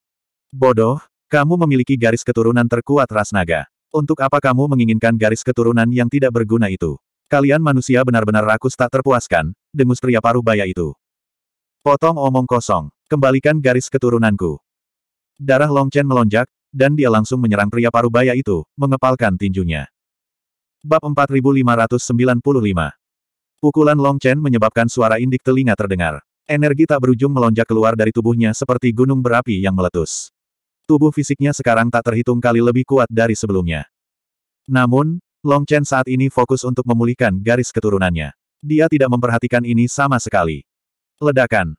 Bodoh, kamu memiliki garis keturunan terkuat ras naga. Untuk apa kamu menginginkan garis keturunan yang tidak berguna itu? Kalian manusia benar-benar rakus tak terpuaskan, dengus pria paruh baya itu. Potong omong kosong, kembalikan garis keturunanku. Darah Long Chen melonjak, dan dia langsung menyerang pria paruh baya itu, mengepalkan tinjunya. Bab 4595 Pukulan Chen menyebabkan suara indik telinga terdengar. Energi tak berujung melonjak keluar dari tubuhnya seperti gunung berapi yang meletus. Tubuh fisiknya sekarang tak terhitung kali lebih kuat dari sebelumnya. Namun, Long Chen saat ini fokus untuk memulihkan garis keturunannya. Dia tidak memperhatikan ini sama sekali. Ledakan.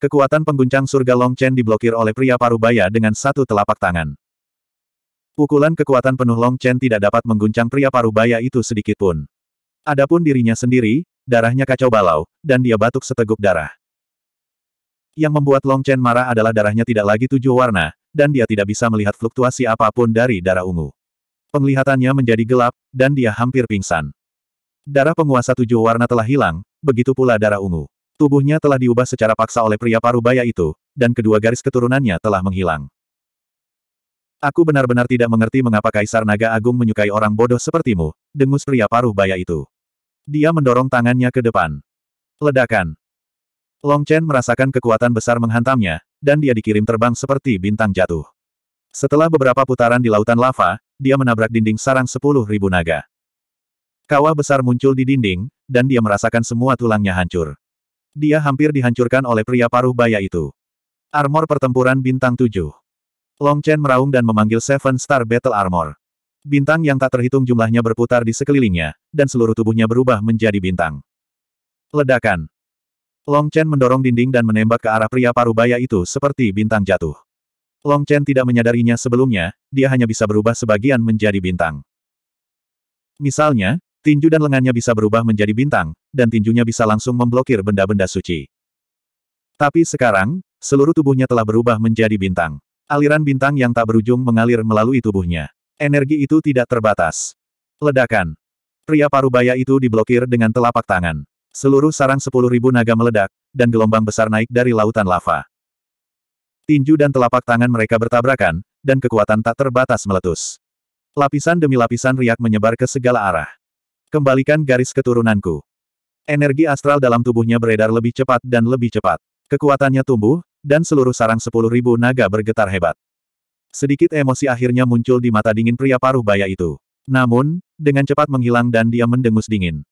Kekuatan pengguncang surga Long Chen diblokir oleh pria parubaya dengan satu telapak tangan. Pukulan kekuatan penuh Long Chen tidak dapat mengguncang pria parubaya itu sedikit pun. Adapun dirinya sendiri, darahnya kacau balau, dan dia batuk seteguk darah. Yang membuat Long Chen marah adalah darahnya tidak lagi tujuh warna, dan dia tidak bisa melihat fluktuasi apapun dari darah ungu. Penglihatannya menjadi gelap, dan dia hampir pingsan. Darah penguasa tujuh warna telah hilang, begitu pula darah ungu. Tubuhnya telah diubah secara paksa oleh pria parubaya itu, dan kedua garis keturunannya telah menghilang. Aku benar-benar tidak mengerti mengapa Kaisar Naga Agung menyukai orang bodoh sepertimu, dengus pria paruh baya itu. Dia mendorong tangannya ke depan. Ledakan. Long Chen merasakan kekuatan besar menghantamnya, dan dia dikirim terbang seperti bintang jatuh. Setelah beberapa putaran di lautan lava, dia menabrak dinding sarang sepuluh ribu naga. Kawah besar muncul di dinding, dan dia merasakan semua tulangnya hancur. Dia hampir dihancurkan oleh pria paruh baya itu. Armor pertempuran bintang tujuh. Long Chen meraung dan memanggil Seven Star Battle Armor. Bintang yang tak terhitung jumlahnya berputar di sekelilingnya, dan seluruh tubuhnya berubah menjadi bintang. Ledakan. Long Chen mendorong dinding dan menembak ke arah pria parubaya itu seperti bintang jatuh. Long Chen tidak menyadarinya sebelumnya, dia hanya bisa berubah sebagian menjadi bintang. Misalnya, tinju dan lengannya bisa berubah menjadi bintang, dan tinjunya bisa langsung memblokir benda-benda suci. Tapi sekarang, seluruh tubuhnya telah berubah menjadi bintang. Aliran bintang yang tak berujung mengalir melalui tubuhnya. Energi itu tidak terbatas. Ledakan. Pria parubaya itu diblokir dengan telapak tangan. Seluruh sarang sepuluh ribu naga meledak, dan gelombang besar naik dari lautan lava. Tinju dan telapak tangan mereka bertabrakan, dan kekuatan tak terbatas meletus. Lapisan demi lapisan riak menyebar ke segala arah. Kembalikan garis keturunanku. Energi astral dalam tubuhnya beredar lebih cepat dan lebih cepat. Kekuatannya tumbuh, dan seluruh sarang sepuluh ribu naga bergetar hebat. Sedikit emosi akhirnya muncul di mata dingin pria paruh baya itu. Namun, dengan cepat menghilang dan dia mendengus dingin.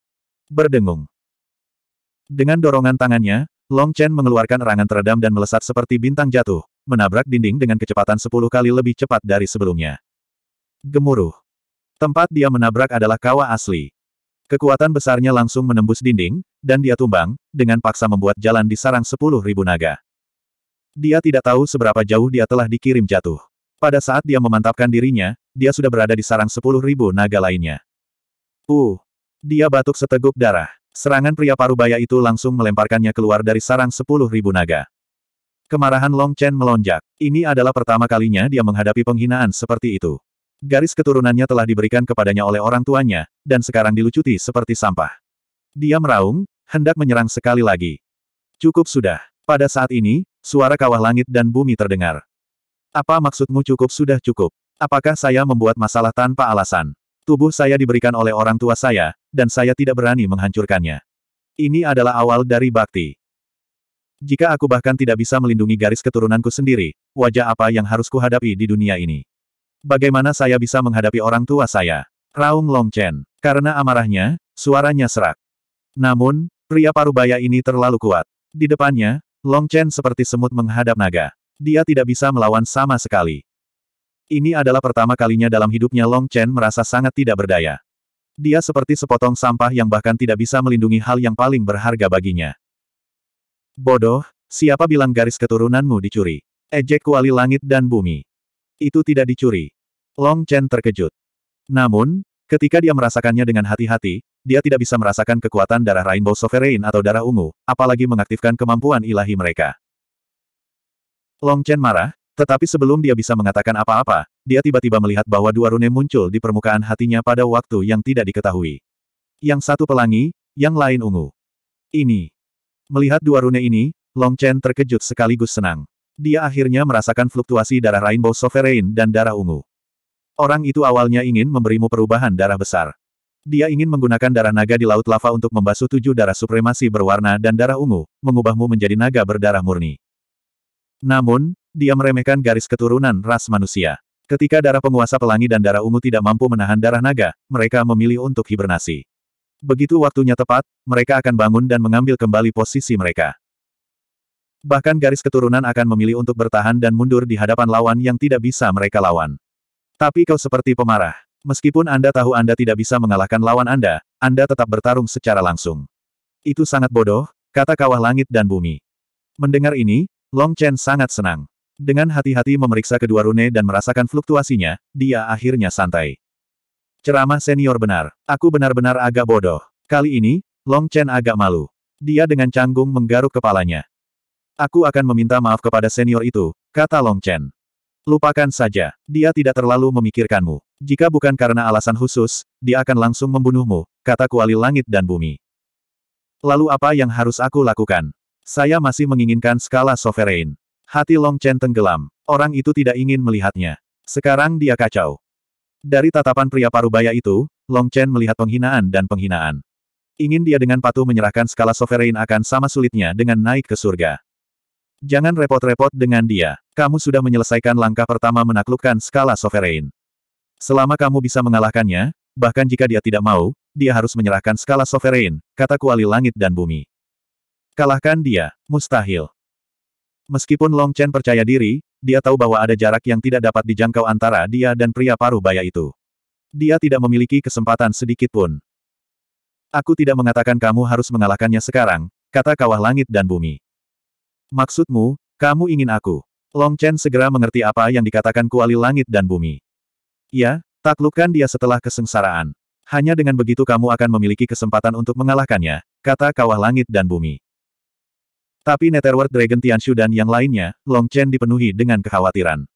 Berdengung. Dengan dorongan tangannya, Long Chen mengeluarkan erangan teredam dan melesat seperti bintang jatuh, menabrak dinding dengan kecepatan sepuluh kali lebih cepat dari sebelumnya. Gemuruh. Tempat dia menabrak adalah kawah asli. Kekuatan besarnya langsung menembus dinding, dan dia tumbang, dengan paksa membuat jalan di sarang sepuluh ribu naga. Dia tidak tahu seberapa jauh dia telah dikirim jatuh. Pada saat dia memantapkan dirinya, dia sudah berada di sarang sepuluh ribu naga lainnya. Uh! Dia batuk seteguk darah. Serangan pria parubaya itu langsung melemparkannya keluar dari sarang sepuluh ribu naga. Kemarahan Long Chen melonjak. Ini adalah pertama kalinya dia menghadapi penghinaan seperti itu. Garis keturunannya telah diberikan kepadanya oleh orang tuanya, dan sekarang dilucuti seperti sampah. Dia meraung, hendak menyerang sekali lagi. Cukup sudah. Pada saat ini, suara kawah langit dan bumi terdengar. Apa maksudmu cukup sudah cukup? Apakah saya membuat masalah tanpa alasan? Tubuh saya diberikan oleh orang tua saya, dan saya tidak berani menghancurkannya. Ini adalah awal dari bakti. Jika aku bahkan tidak bisa melindungi garis keturunanku sendiri, wajah apa yang harus kuhadapi di dunia ini? Bagaimana saya bisa menghadapi orang tua saya? Raung Long Chen? Karena amarahnya, suaranya serak. Namun, pria parubaya ini terlalu kuat. Di depannya, Long Chen seperti semut menghadap naga. Dia tidak bisa melawan sama sekali. Ini adalah pertama kalinya dalam hidupnya Long Chen merasa sangat tidak berdaya. Dia seperti sepotong sampah yang bahkan tidak bisa melindungi hal yang paling berharga baginya. Bodoh, siapa bilang garis keturunanmu dicuri? Ejek kuali langit dan bumi. Itu tidak dicuri. Long Chen terkejut. Namun, ketika dia merasakannya dengan hati-hati, dia tidak bisa merasakan kekuatan darah Rainbow Sovereign atau darah ungu, apalagi mengaktifkan kemampuan ilahi mereka. Long Chen marah, tetapi sebelum dia bisa mengatakan apa-apa, dia tiba-tiba melihat bahwa dua rune muncul di permukaan hatinya pada waktu yang tidak diketahui. Yang satu pelangi, yang lain ungu. Ini. Melihat dua rune ini, Long Chen terkejut sekaligus senang. Dia akhirnya merasakan fluktuasi darah Rainbow Sovereign dan darah ungu. Orang itu awalnya ingin memberimu perubahan darah besar. Dia ingin menggunakan darah naga di Laut Lava untuk membasuh tujuh darah supremasi berwarna dan darah ungu, mengubahmu menjadi naga berdarah murni. Namun, dia meremehkan garis keturunan ras manusia. Ketika darah penguasa pelangi dan darah ungu tidak mampu menahan darah naga, mereka memilih untuk hibernasi. Begitu waktunya tepat, mereka akan bangun dan mengambil kembali posisi mereka. Bahkan garis keturunan akan memilih untuk bertahan dan mundur di hadapan lawan yang tidak bisa mereka lawan. Tapi kau seperti pemarah. Meskipun Anda tahu Anda tidak bisa mengalahkan lawan Anda, Anda tetap bertarung secara langsung. Itu sangat bodoh, kata kawah langit dan bumi. Mendengar ini, Long Chen sangat senang. Dengan hati-hati memeriksa kedua rune dan merasakan fluktuasinya, dia akhirnya santai. Ceramah senior benar. Aku benar-benar agak bodoh. Kali ini, Long Chen agak malu. Dia dengan canggung menggaruk kepalanya. Aku akan meminta maaf kepada senior itu, kata Long Chen. Lupakan saja, dia tidak terlalu memikirkanmu. Jika bukan karena alasan khusus, dia akan langsung membunuhmu, kata kuali langit dan bumi. Lalu apa yang harus aku lakukan? Saya masih menginginkan skala sovereign. Hati Long Chen tenggelam. Orang itu tidak ingin melihatnya. Sekarang dia kacau. Dari tatapan pria parubaya itu, Long Chen melihat penghinaan dan penghinaan. Ingin dia dengan patuh menyerahkan skala sovereign akan sama sulitnya dengan naik ke surga. Jangan repot-repot dengan dia. Kamu sudah menyelesaikan langkah pertama menaklukkan skala sovereign. Selama kamu bisa mengalahkannya, bahkan jika dia tidak mau, dia harus menyerahkan skala sovereign, kata kuali langit dan bumi. Kalahkan dia, mustahil. Meskipun Long Chen percaya diri, dia tahu bahwa ada jarak yang tidak dapat dijangkau antara dia dan pria paruh baya itu. Dia tidak memiliki kesempatan sedikit pun. Aku tidak mengatakan kamu harus mengalahkannya sekarang, kata kawah langit dan bumi. Maksudmu, kamu ingin aku? Long Chen segera mengerti apa yang dikatakan kuali langit dan bumi. Ya, taklukkan dia setelah kesengsaraan. Hanya dengan begitu kamu akan memiliki kesempatan untuk mengalahkannya, kata kawah langit dan bumi. Tapi Netherworld Dragon Tianshu dan yang lainnya, Long Chen dipenuhi dengan kekhawatiran.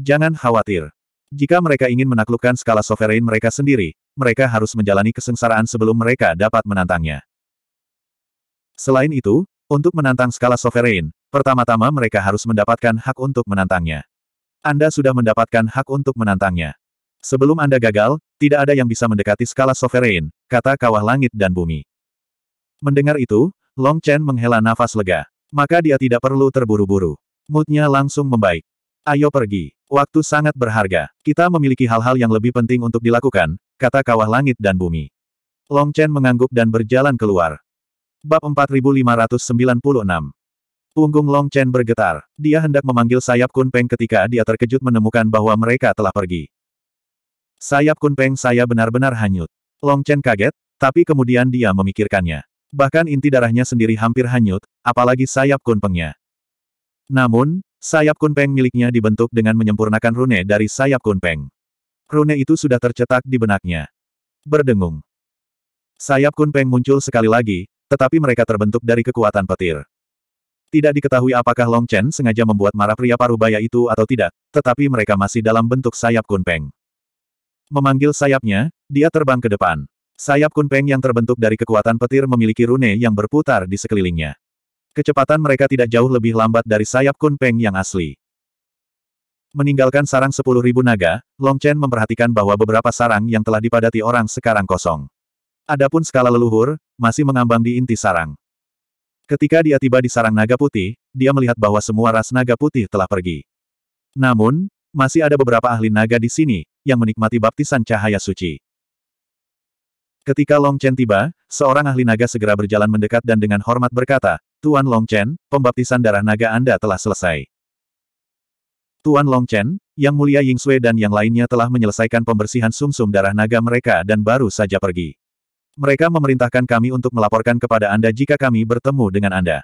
Jangan khawatir. Jika mereka ingin menaklukkan skala sovereign mereka sendiri, mereka harus menjalani kesengsaraan sebelum mereka dapat menantangnya. Selain itu, untuk menantang skala sovereign, pertama-tama mereka harus mendapatkan hak untuk menantangnya. Anda sudah mendapatkan hak untuk menantangnya. Sebelum Anda gagal, tidak ada yang bisa mendekati skala sovereign, kata kawah langit dan bumi. Mendengar itu, Long Chen menghela nafas lega. Maka dia tidak perlu terburu-buru. Moodnya langsung membaik. Ayo pergi. Waktu sangat berharga. Kita memiliki hal-hal yang lebih penting untuk dilakukan, kata kawah langit dan bumi. Long Chen mengangguk dan berjalan keluar. Bab 4596 Punggung Long Chen bergetar. Dia hendak memanggil sayap Kun Peng ketika dia terkejut menemukan bahwa mereka telah pergi. Sayap Kun Peng saya benar-benar hanyut. Long Chen kaget, tapi kemudian dia memikirkannya. Bahkan inti darahnya sendiri hampir hanyut, apalagi sayap kunpengnya. Namun, sayap kunpeng miliknya dibentuk dengan menyempurnakan rune dari sayap kunpeng. Rune itu sudah tercetak di benaknya. Berdengung. Sayap kunpeng muncul sekali lagi, tetapi mereka terbentuk dari kekuatan petir. Tidak diketahui apakah Long Chen sengaja membuat marah pria parubaya itu atau tidak, tetapi mereka masih dalam bentuk sayap kunpeng. Memanggil sayapnya, dia terbang ke depan. Sayap kunpeng yang terbentuk dari kekuatan petir memiliki rune yang berputar di sekelilingnya. Kecepatan mereka tidak jauh lebih lambat dari sayap kunpeng yang asli. Meninggalkan sarang sepuluh ribu naga, Long Chen memperhatikan bahwa beberapa sarang yang telah dipadati orang sekarang kosong. Adapun skala leluhur, masih mengambang di inti sarang. Ketika dia tiba di sarang naga putih, dia melihat bahwa semua ras naga putih telah pergi. Namun, masih ada beberapa ahli naga di sini, yang menikmati baptisan cahaya suci. Ketika Long Chen tiba, seorang ahli naga segera berjalan mendekat dan dengan hormat berkata, Tuan Long Chen, pembaptisan darah naga Anda telah selesai. Tuan Long Chen, Yang Mulia Ying Sui dan yang lainnya telah menyelesaikan pembersihan sumsum -sum darah naga mereka dan baru saja pergi. Mereka memerintahkan kami untuk melaporkan kepada Anda jika kami bertemu dengan Anda.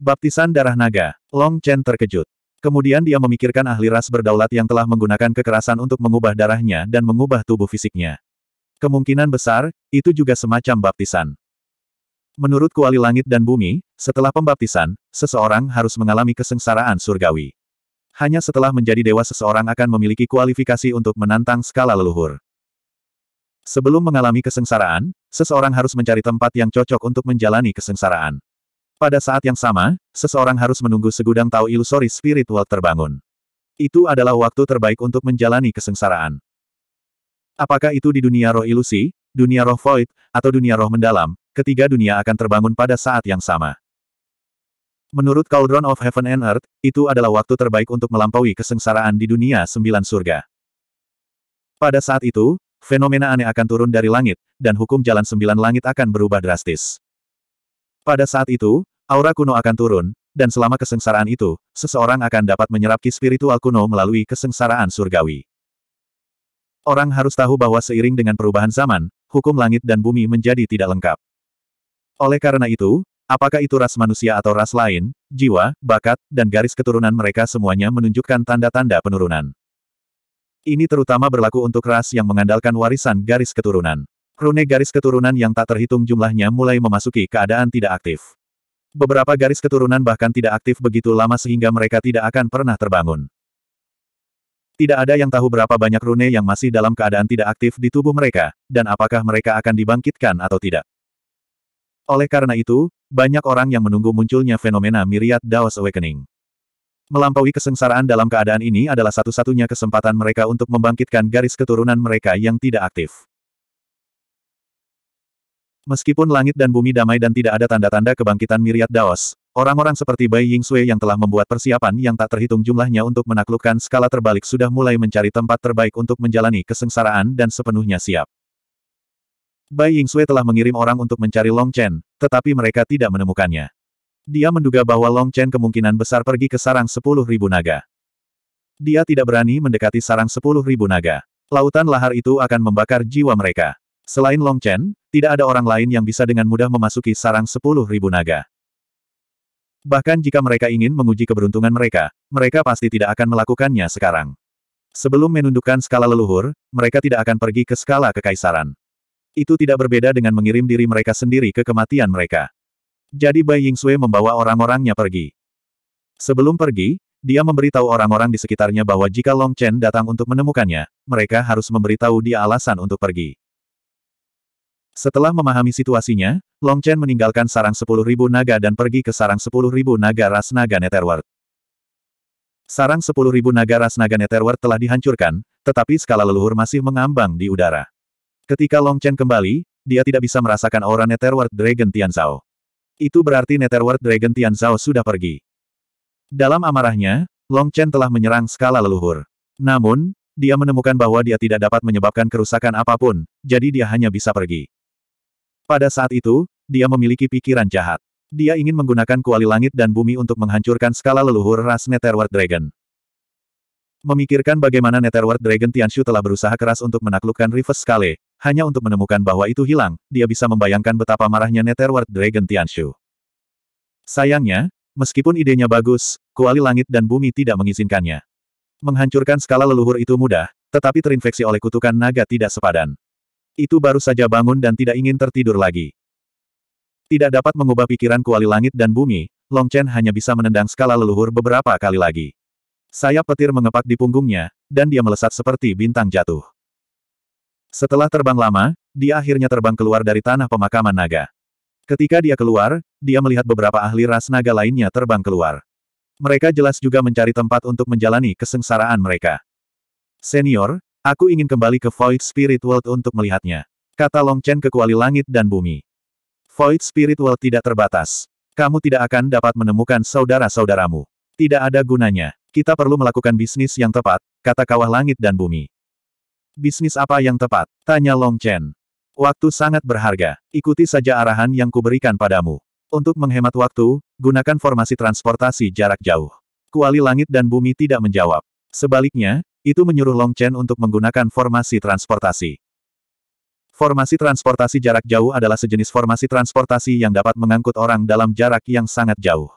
Baptisan darah naga, Long Chen terkejut. Kemudian dia memikirkan ahli ras berdaulat yang telah menggunakan kekerasan untuk mengubah darahnya dan mengubah tubuh fisiknya. Kemungkinan besar, itu juga semacam baptisan. Menurut kuali langit dan bumi, setelah pembaptisan, seseorang harus mengalami kesengsaraan surgawi. Hanya setelah menjadi dewa seseorang akan memiliki kualifikasi untuk menantang skala leluhur. Sebelum mengalami kesengsaraan, seseorang harus mencari tempat yang cocok untuk menjalani kesengsaraan. Pada saat yang sama, seseorang harus menunggu segudang tahu ilusori spiritual terbangun. Itu adalah waktu terbaik untuk menjalani kesengsaraan. Apakah itu di dunia roh ilusi, dunia roh void, atau dunia roh mendalam, ketiga dunia akan terbangun pada saat yang sama. Menurut Cauldron of Heaven and Earth, itu adalah waktu terbaik untuk melampaui kesengsaraan di dunia sembilan surga. Pada saat itu, fenomena aneh akan turun dari langit, dan hukum jalan sembilan langit akan berubah drastis. Pada saat itu, aura kuno akan turun, dan selama kesengsaraan itu, seseorang akan dapat menyerap ki spiritual kuno melalui kesengsaraan surgawi. Orang harus tahu bahwa seiring dengan perubahan zaman, hukum langit dan bumi menjadi tidak lengkap. Oleh karena itu, apakah itu ras manusia atau ras lain, jiwa, bakat, dan garis keturunan mereka semuanya menunjukkan tanda-tanda penurunan. Ini terutama berlaku untuk ras yang mengandalkan warisan garis keturunan. Rune garis keturunan yang tak terhitung jumlahnya mulai memasuki keadaan tidak aktif. Beberapa garis keturunan bahkan tidak aktif begitu lama sehingga mereka tidak akan pernah terbangun. Tidak ada yang tahu berapa banyak rune yang masih dalam keadaan tidak aktif di tubuh mereka, dan apakah mereka akan dibangkitkan atau tidak. Oleh karena itu, banyak orang yang menunggu munculnya fenomena Myriad Daos Awakening. Melampaui kesengsaraan dalam keadaan ini adalah satu-satunya kesempatan mereka untuk membangkitkan garis keturunan mereka yang tidak aktif. Meskipun langit dan bumi damai dan tidak ada tanda-tanda kebangkitan Myriad Daos, Orang-orang seperti Bai Ying Sui yang telah membuat persiapan yang tak terhitung jumlahnya untuk menaklukkan skala terbalik sudah mulai mencari tempat terbaik untuk menjalani kesengsaraan dan sepenuhnya siap. Bai Ying Sui telah mengirim orang untuk mencari Long Chen, tetapi mereka tidak menemukannya. Dia menduga bahwa Long Chen kemungkinan besar pergi ke sarang ribu naga. Dia tidak berani mendekati sarang ribu naga. Lautan lahar itu akan membakar jiwa mereka. Selain Long Chen, tidak ada orang lain yang bisa dengan mudah memasuki sarang ribu naga. Bahkan jika mereka ingin menguji keberuntungan mereka, mereka pasti tidak akan melakukannya sekarang. Sebelum menundukkan skala leluhur, mereka tidak akan pergi ke skala kekaisaran. Itu tidak berbeda dengan mengirim diri mereka sendiri ke kematian mereka. Jadi Bai Yingsui membawa orang-orangnya pergi. Sebelum pergi, dia memberitahu orang-orang di sekitarnya bahwa jika Long Chen datang untuk menemukannya, mereka harus memberitahu dia alasan untuk pergi. Setelah memahami situasinya, Long Chen meninggalkan sarang sepuluh ribu naga dan pergi ke sarang sepuluh ribu naga ras naga Netherworld. Sarang sepuluh ribu naga ras naga Netherworld telah dihancurkan, tetapi skala leluhur masih mengambang di udara. Ketika Long Chen kembali, dia tidak bisa merasakan aura Netherworld Dragon Tian Zhao. Itu berarti Netherworld Dragon Tian Zhao sudah pergi. Dalam amarahnya, Long Chen telah menyerang skala leluhur. Namun, dia menemukan bahwa dia tidak dapat menyebabkan kerusakan apapun, jadi dia hanya bisa pergi. Pada saat itu, dia memiliki pikiran jahat. Dia ingin menggunakan kuali langit dan bumi untuk menghancurkan skala leluhur ras Netherworld Dragon. Memikirkan bagaimana Netherworld Dragon Tianshu telah berusaha keras untuk menaklukkan Reverse Scale, hanya untuk menemukan bahwa itu hilang, dia bisa membayangkan betapa marahnya Netherworld Dragon Tianshu. Sayangnya, meskipun idenya bagus, kuali langit dan bumi tidak mengizinkannya. Menghancurkan skala leluhur itu mudah, tetapi terinfeksi oleh kutukan naga tidak sepadan. Itu baru saja bangun dan tidak ingin tertidur lagi. Tidak dapat mengubah pikiran kuali langit dan bumi, Long Chen hanya bisa menendang skala leluhur beberapa kali lagi. Sayap petir mengepak di punggungnya, dan dia melesat seperti bintang jatuh. Setelah terbang lama, dia akhirnya terbang keluar dari tanah pemakaman naga. Ketika dia keluar, dia melihat beberapa ahli ras naga lainnya terbang keluar. Mereka jelas juga mencari tempat untuk menjalani kesengsaraan mereka. Senior, Aku ingin kembali ke Void Spirit World untuk melihatnya. Kata Long Chen ke kuali langit dan bumi. Void Spirit World tidak terbatas. Kamu tidak akan dapat menemukan saudara-saudaramu. Tidak ada gunanya. Kita perlu melakukan bisnis yang tepat, kata kawah langit dan bumi. Bisnis apa yang tepat? Tanya Long Chen. Waktu sangat berharga. Ikuti saja arahan yang kuberikan padamu. Untuk menghemat waktu, gunakan formasi transportasi jarak jauh. Kuali langit dan bumi tidak menjawab. Sebaliknya, itu menyuruh Long Chen untuk menggunakan formasi transportasi. Formasi transportasi jarak jauh adalah sejenis formasi transportasi yang dapat mengangkut orang dalam jarak yang sangat jauh.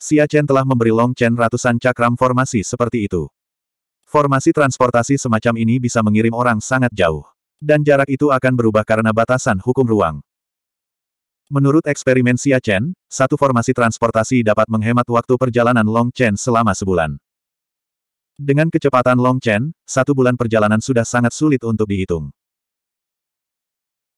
Xia Chen telah memberi Long Chen ratusan cakram formasi seperti itu. Formasi transportasi semacam ini bisa mengirim orang sangat jauh. Dan jarak itu akan berubah karena batasan hukum ruang. Menurut eksperimen Xia Chen, satu formasi transportasi dapat menghemat waktu perjalanan Long Chen selama sebulan. Dengan kecepatan Long Chen, satu bulan perjalanan sudah sangat sulit untuk dihitung.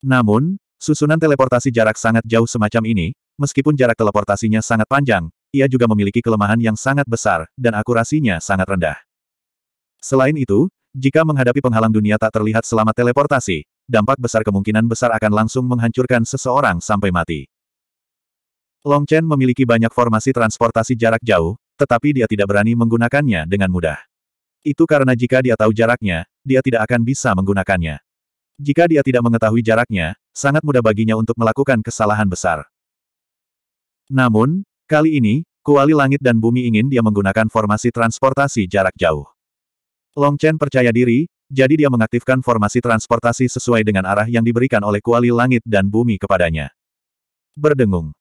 Namun, susunan teleportasi jarak sangat jauh semacam ini, meskipun jarak teleportasinya sangat panjang, ia juga memiliki kelemahan yang sangat besar, dan akurasinya sangat rendah. Selain itu, jika menghadapi penghalang dunia tak terlihat selama teleportasi, dampak besar kemungkinan besar akan langsung menghancurkan seseorang sampai mati. Long Chen memiliki banyak formasi transportasi jarak jauh, tetapi dia tidak berani menggunakannya dengan mudah. Itu karena jika dia tahu jaraknya, dia tidak akan bisa menggunakannya. Jika dia tidak mengetahui jaraknya, sangat mudah baginya untuk melakukan kesalahan besar. Namun, kali ini, kuali langit dan bumi ingin dia menggunakan formasi transportasi jarak jauh. Long Chen percaya diri, jadi dia mengaktifkan formasi transportasi sesuai dengan arah yang diberikan oleh kuali langit dan bumi kepadanya. Berdengung.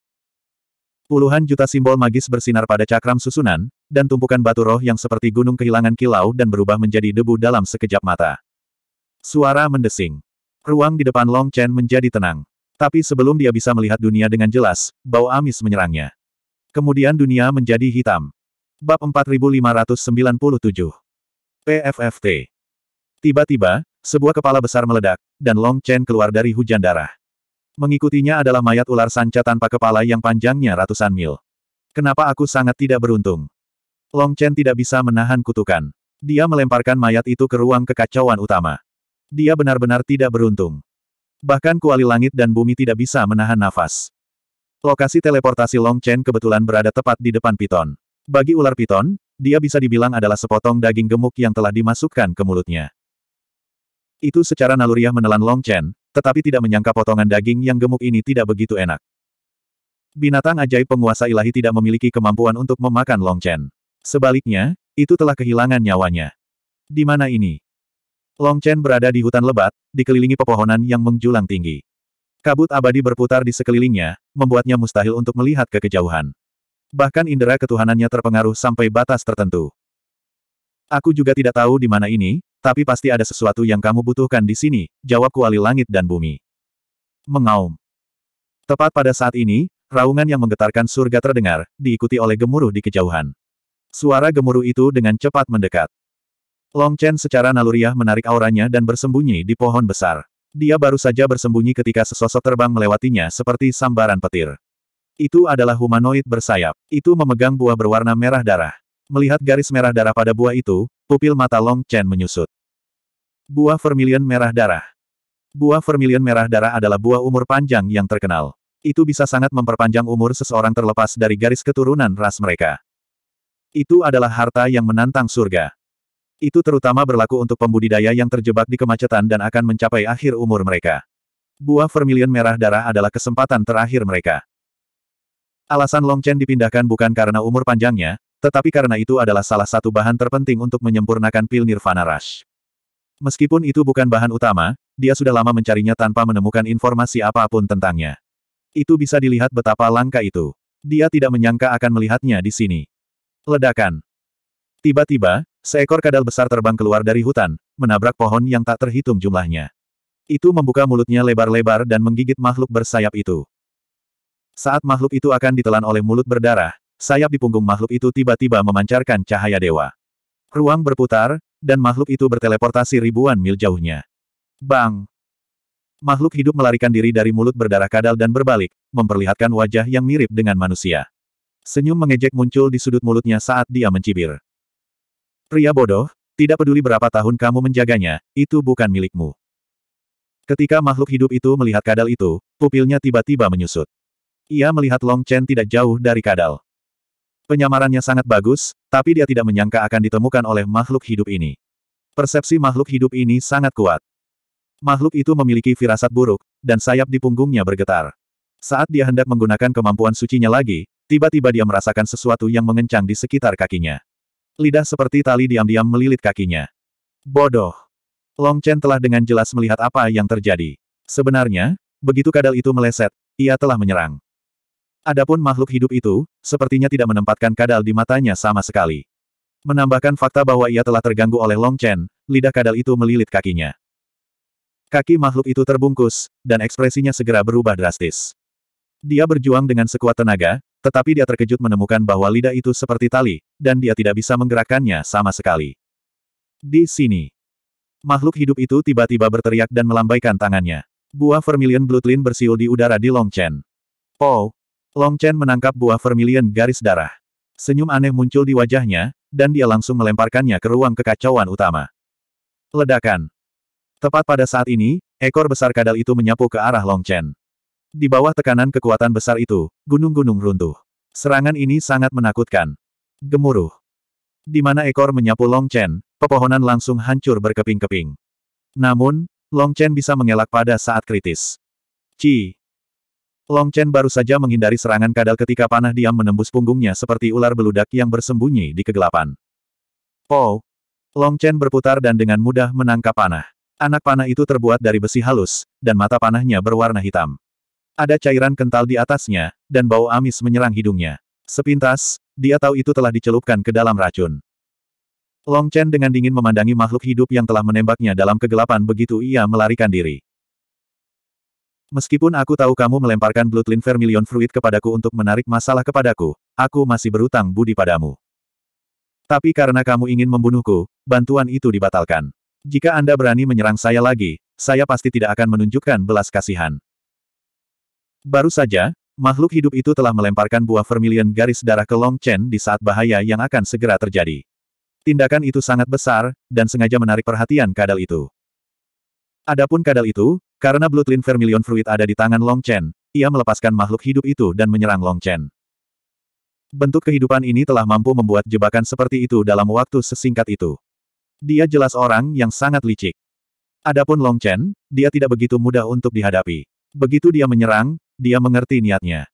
Puluhan juta simbol magis bersinar pada cakram susunan, dan tumpukan batu roh yang seperti gunung kehilangan kilau dan berubah menjadi debu dalam sekejap mata. Suara mendesing. Ruang di depan Long Chen menjadi tenang. Tapi sebelum dia bisa melihat dunia dengan jelas, bau amis menyerangnya. Kemudian dunia menjadi hitam. Bab 4597. PFFT. Tiba-tiba, sebuah kepala besar meledak, dan Long Chen keluar dari hujan darah. Mengikutinya adalah mayat ular sanca tanpa kepala yang panjangnya ratusan mil. Kenapa aku sangat tidak beruntung? Long Chen tidak bisa menahan kutukan. Dia melemparkan mayat itu ke ruang kekacauan utama. Dia benar-benar tidak beruntung. Bahkan kuali langit dan bumi tidak bisa menahan nafas. Lokasi teleportasi Long Chen kebetulan berada tepat di depan piton. Bagi ular piton, dia bisa dibilang adalah sepotong daging gemuk yang telah dimasukkan ke mulutnya. Itu secara naluriah menelan Long Chen, tetapi tidak menyangka potongan daging yang gemuk ini tidak begitu enak. Binatang ajaib penguasa ilahi tidak memiliki kemampuan untuk memakan Long Chen. Sebaliknya, itu telah kehilangan nyawanya. Di mana ini? Long Chen berada di hutan lebat, dikelilingi pepohonan yang menjulang tinggi. Kabut abadi berputar di sekelilingnya, membuatnya mustahil untuk melihat ke kejauhan. Bahkan indera ketuhanannya terpengaruh sampai batas tertentu. Aku juga tidak tahu di mana ini, tapi pasti ada sesuatu yang kamu butuhkan di sini, jawab kuali langit dan bumi. Mengaum. Tepat pada saat ini, raungan yang menggetarkan surga terdengar, diikuti oleh gemuruh di kejauhan. Suara gemuruh itu dengan cepat mendekat. Long Chen secara naluriah menarik auranya dan bersembunyi di pohon besar. Dia baru saja bersembunyi ketika sesosok terbang melewatinya seperti sambaran petir. Itu adalah humanoid bersayap. Itu memegang buah berwarna merah darah. Melihat garis merah darah pada buah itu, pupil mata Long Chen menyusut. Buah vermilion merah darah. Buah vermilion merah darah adalah buah umur panjang yang terkenal. Itu bisa sangat memperpanjang umur seseorang terlepas dari garis keturunan ras mereka. Itu adalah harta yang menantang surga. Itu terutama berlaku untuk pembudidaya yang terjebak di kemacetan dan akan mencapai akhir umur mereka. Buah vermilion merah darah adalah kesempatan terakhir mereka. Alasan Long Chen dipindahkan bukan karena umur panjangnya, tetapi karena itu adalah salah satu bahan terpenting untuk menyempurnakan pil Nirvana Rush. Meskipun itu bukan bahan utama, dia sudah lama mencarinya tanpa menemukan informasi apapun tentangnya. Itu bisa dilihat betapa langka itu. Dia tidak menyangka akan melihatnya di sini. Ledakan. Tiba-tiba, seekor kadal besar terbang keluar dari hutan, menabrak pohon yang tak terhitung jumlahnya. Itu membuka mulutnya lebar-lebar dan menggigit makhluk bersayap itu. Saat makhluk itu akan ditelan oleh mulut berdarah, sayap di punggung makhluk itu tiba-tiba memancarkan cahaya dewa. Ruang berputar, dan makhluk itu berteleportasi ribuan mil jauhnya. Bang! Makhluk hidup melarikan diri dari mulut berdarah kadal dan berbalik, memperlihatkan wajah yang mirip dengan manusia. Senyum mengejek muncul di sudut mulutnya saat dia mencibir. Pria bodoh, tidak peduli berapa tahun kamu menjaganya, itu bukan milikmu. Ketika makhluk hidup itu melihat kadal itu, pupilnya tiba-tiba menyusut. Ia melihat Long Chen tidak jauh dari kadal. Penyamarannya sangat bagus, tapi dia tidak menyangka akan ditemukan oleh makhluk hidup ini. Persepsi makhluk hidup ini sangat kuat. Makhluk itu memiliki firasat buruk, dan sayap di punggungnya bergetar. Saat dia hendak menggunakan kemampuan sucinya lagi, Tiba-tiba dia merasakan sesuatu yang mengencang di sekitar kakinya. Lidah seperti tali diam-diam melilit kakinya. Bodoh. Long Chen telah dengan jelas melihat apa yang terjadi. Sebenarnya, begitu kadal itu meleset, ia telah menyerang. Adapun makhluk hidup itu, sepertinya tidak menempatkan kadal di matanya sama sekali. Menambahkan fakta bahwa ia telah terganggu oleh Long Chen, lidah kadal itu melilit kakinya. Kaki makhluk itu terbungkus, dan ekspresinya segera berubah drastis. Dia berjuang dengan sekuat tenaga, tetapi dia terkejut menemukan bahwa lidah itu seperti tali, dan dia tidak bisa menggerakkannya sama sekali. Di sini. Makhluk hidup itu tiba-tiba berteriak dan melambaikan tangannya. Buah vermilion blutlin bersiul di udara di Long Longchen. Po! Oh. Chen menangkap buah vermilion garis darah. Senyum aneh muncul di wajahnya, dan dia langsung melemparkannya ke ruang kekacauan utama. Ledakan. Tepat pada saat ini, ekor besar kadal itu menyapu ke arah Long Chen. Di bawah tekanan kekuatan besar itu, gunung-gunung runtuh. Serangan ini sangat menakutkan. Gemuruh. Di mana ekor menyapu Long Chen, pepohonan langsung hancur berkeping-keping. Namun, Long Chen bisa mengelak pada saat kritis. Ci. Long Chen baru saja menghindari serangan kadal ketika panah diam menembus punggungnya seperti ular beludak yang bersembunyi di kegelapan. Oh. Long Chen berputar dan dengan mudah menangkap panah. Anak panah itu terbuat dari besi halus, dan mata panahnya berwarna hitam. Ada cairan kental di atasnya, dan bau amis menyerang hidungnya. Sepintas, dia tahu itu telah dicelupkan ke dalam racun. Long Chen dengan dingin memandangi makhluk hidup yang telah menembaknya dalam kegelapan begitu ia melarikan diri. Meskipun aku tahu kamu melemparkan Bloodline Vermilion Fruit kepadaku untuk menarik masalah kepadaku, aku masih berutang budi padamu. Tapi karena kamu ingin membunuhku, bantuan itu dibatalkan. Jika Anda berani menyerang saya lagi, saya pasti tidak akan menunjukkan belas kasihan. Baru saja, makhluk hidup itu telah melemparkan buah vermilion garis darah ke Long Chen di saat bahaya yang akan segera terjadi. Tindakan itu sangat besar, dan sengaja menarik perhatian kadal itu. Adapun kadal itu, karena bloodline Vermilion Fruit ada di tangan Long Chen, ia melepaskan makhluk hidup itu dan menyerang Long Chen. Bentuk kehidupan ini telah mampu membuat jebakan seperti itu dalam waktu sesingkat itu. Dia jelas orang yang sangat licik. Adapun Long Chen, dia tidak begitu mudah untuk dihadapi. Begitu dia menyerang, dia mengerti niatnya.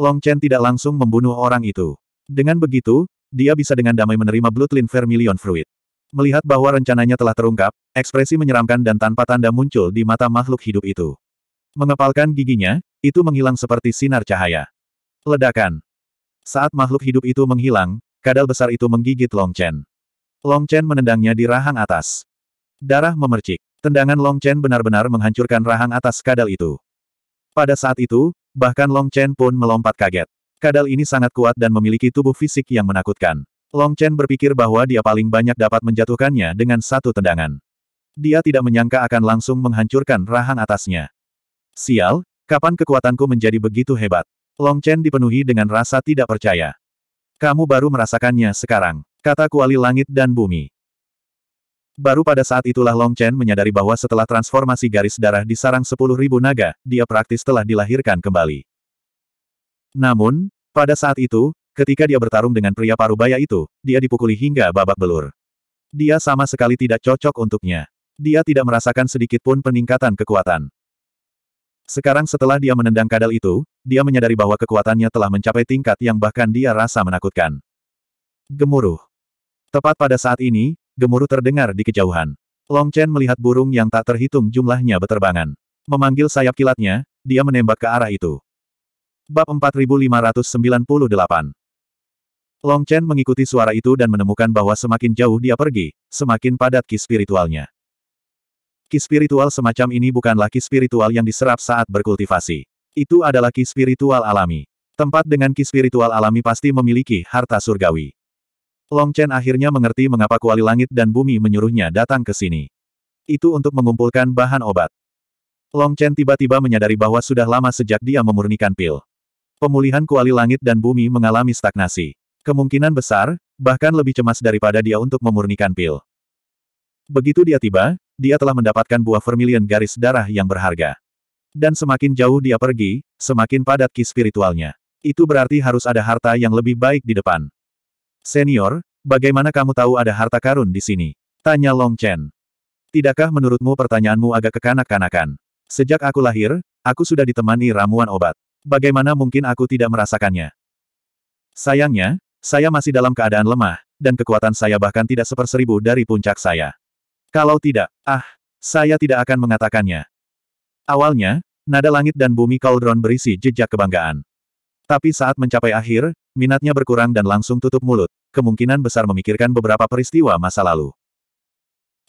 Long Chen tidak langsung membunuh orang itu. Dengan begitu, dia bisa dengan damai menerima Bloodline Vermilion Fruit. Melihat bahwa rencananya telah terungkap, ekspresi menyeramkan dan tanpa tanda muncul di mata makhluk hidup itu. Mengepalkan giginya, itu menghilang seperti sinar cahaya. Ledakan. Saat makhluk hidup itu menghilang, kadal besar itu menggigit Long Chen. Long Chen menendangnya di rahang atas. Darah memercik. Tendangan Long Chen benar-benar menghancurkan rahang atas kadal itu. Pada saat itu, bahkan Long Chen pun melompat kaget. Kadal ini sangat kuat dan memiliki tubuh fisik yang menakutkan. Long Chen berpikir bahwa dia paling banyak dapat menjatuhkannya dengan satu tendangan. Dia tidak menyangka akan langsung menghancurkan rahang atasnya. Sial, kapan kekuatanku menjadi begitu hebat? Long Chen dipenuhi dengan rasa tidak percaya. Kamu baru merasakannya sekarang, kata kuali langit dan bumi. Baru pada saat itulah Long Chen menyadari bahwa setelah transformasi garis darah di sarang ribu naga, dia praktis telah dilahirkan kembali. Namun, pada saat itu, ketika dia bertarung dengan pria parubaya itu, dia dipukuli hingga babak belur. Dia sama sekali tidak cocok untuknya. Dia tidak merasakan sedikit pun peningkatan kekuatan. Sekarang setelah dia menendang kadal itu, dia menyadari bahwa kekuatannya telah mencapai tingkat yang bahkan dia rasa menakutkan. Gemuruh. Tepat pada saat ini, gemuruh terdengar di kejauhan. Long Chen melihat burung yang tak terhitung jumlahnya beterbangan. Memanggil sayap kilatnya, dia menembak ke arah itu. Bab 4598 Long Chen mengikuti suara itu dan menemukan bahwa semakin jauh dia pergi, semakin padat ki spiritualnya. Ki spiritual semacam ini bukanlah ki spiritual yang diserap saat berkultivasi. Itu adalah ki spiritual alami. Tempat dengan ki spiritual alami pasti memiliki harta surgawi. Long Chen akhirnya mengerti mengapa kuali langit dan bumi menyuruhnya datang ke sini. Itu untuk mengumpulkan bahan obat. Long Chen tiba-tiba menyadari bahwa sudah lama sejak dia memurnikan pil. Pemulihan kuali langit dan bumi mengalami stagnasi. Kemungkinan besar, bahkan lebih cemas daripada dia untuk memurnikan pil. Begitu dia tiba, dia telah mendapatkan buah vermilion garis darah yang berharga. Dan semakin jauh dia pergi, semakin padat ki spiritualnya. Itu berarti harus ada harta yang lebih baik di depan. Senior, bagaimana kamu tahu ada harta karun di sini? Tanya Long Chen. Tidakkah menurutmu pertanyaanmu agak kekanak-kanakan? Sejak aku lahir, aku sudah ditemani ramuan obat. Bagaimana mungkin aku tidak merasakannya? Sayangnya, saya masih dalam keadaan lemah, dan kekuatan saya bahkan tidak seperseribu dari puncak saya. Kalau tidak, ah, saya tidak akan mengatakannya. Awalnya, nada langit dan bumi Cauldron berisi jejak kebanggaan. Tapi saat mencapai akhir, minatnya berkurang dan langsung tutup mulut, kemungkinan besar memikirkan beberapa peristiwa masa lalu.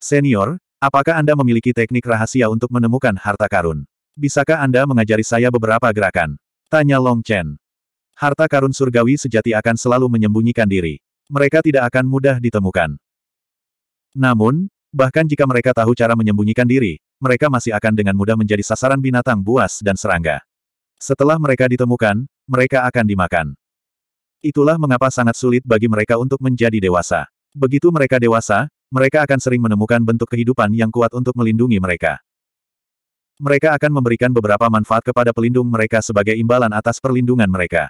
Senior, apakah Anda memiliki teknik rahasia untuk menemukan harta karun? Bisakah Anda mengajari saya beberapa gerakan? Tanya Long Chen. Harta karun surgawi sejati akan selalu menyembunyikan diri. Mereka tidak akan mudah ditemukan. Namun, bahkan jika mereka tahu cara menyembunyikan diri, mereka masih akan dengan mudah menjadi sasaran binatang buas dan serangga. Setelah mereka ditemukan, mereka akan dimakan. Itulah mengapa sangat sulit bagi mereka untuk menjadi dewasa. Begitu mereka dewasa, mereka akan sering menemukan bentuk kehidupan yang kuat untuk melindungi mereka. Mereka akan memberikan beberapa manfaat kepada pelindung mereka sebagai imbalan atas perlindungan mereka.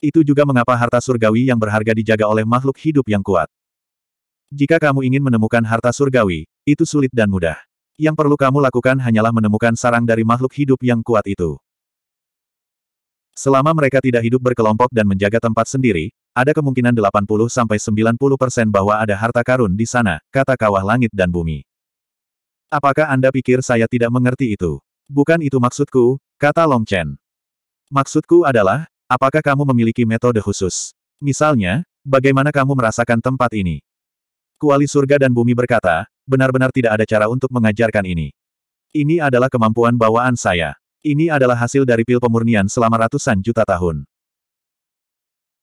Itu juga mengapa harta surgawi yang berharga dijaga oleh makhluk hidup yang kuat. Jika kamu ingin menemukan harta surgawi, itu sulit dan mudah. Yang perlu kamu lakukan hanyalah menemukan sarang dari makhluk hidup yang kuat itu. Selama mereka tidak hidup berkelompok dan menjaga tempat sendiri, ada kemungkinan 80-90% bahwa ada harta karun di sana, kata kawah langit dan bumi. Apakah Anda pikir saya tidak mengerti itu? Bukan itu maksudku, kata Long Chen. Maksudku adalah, apakah kamu memiliki metode khusus? Misalnya, bagaimana kamu merasakan tempat ini? Kuali surga dan bumi berkata, benar-benar tidak ada cara untuk mengajarkan ini. Ini adalah kemampuan bawaan saya. Ini adalah hasil dari pil pemurnian selama ratusan juta tahun.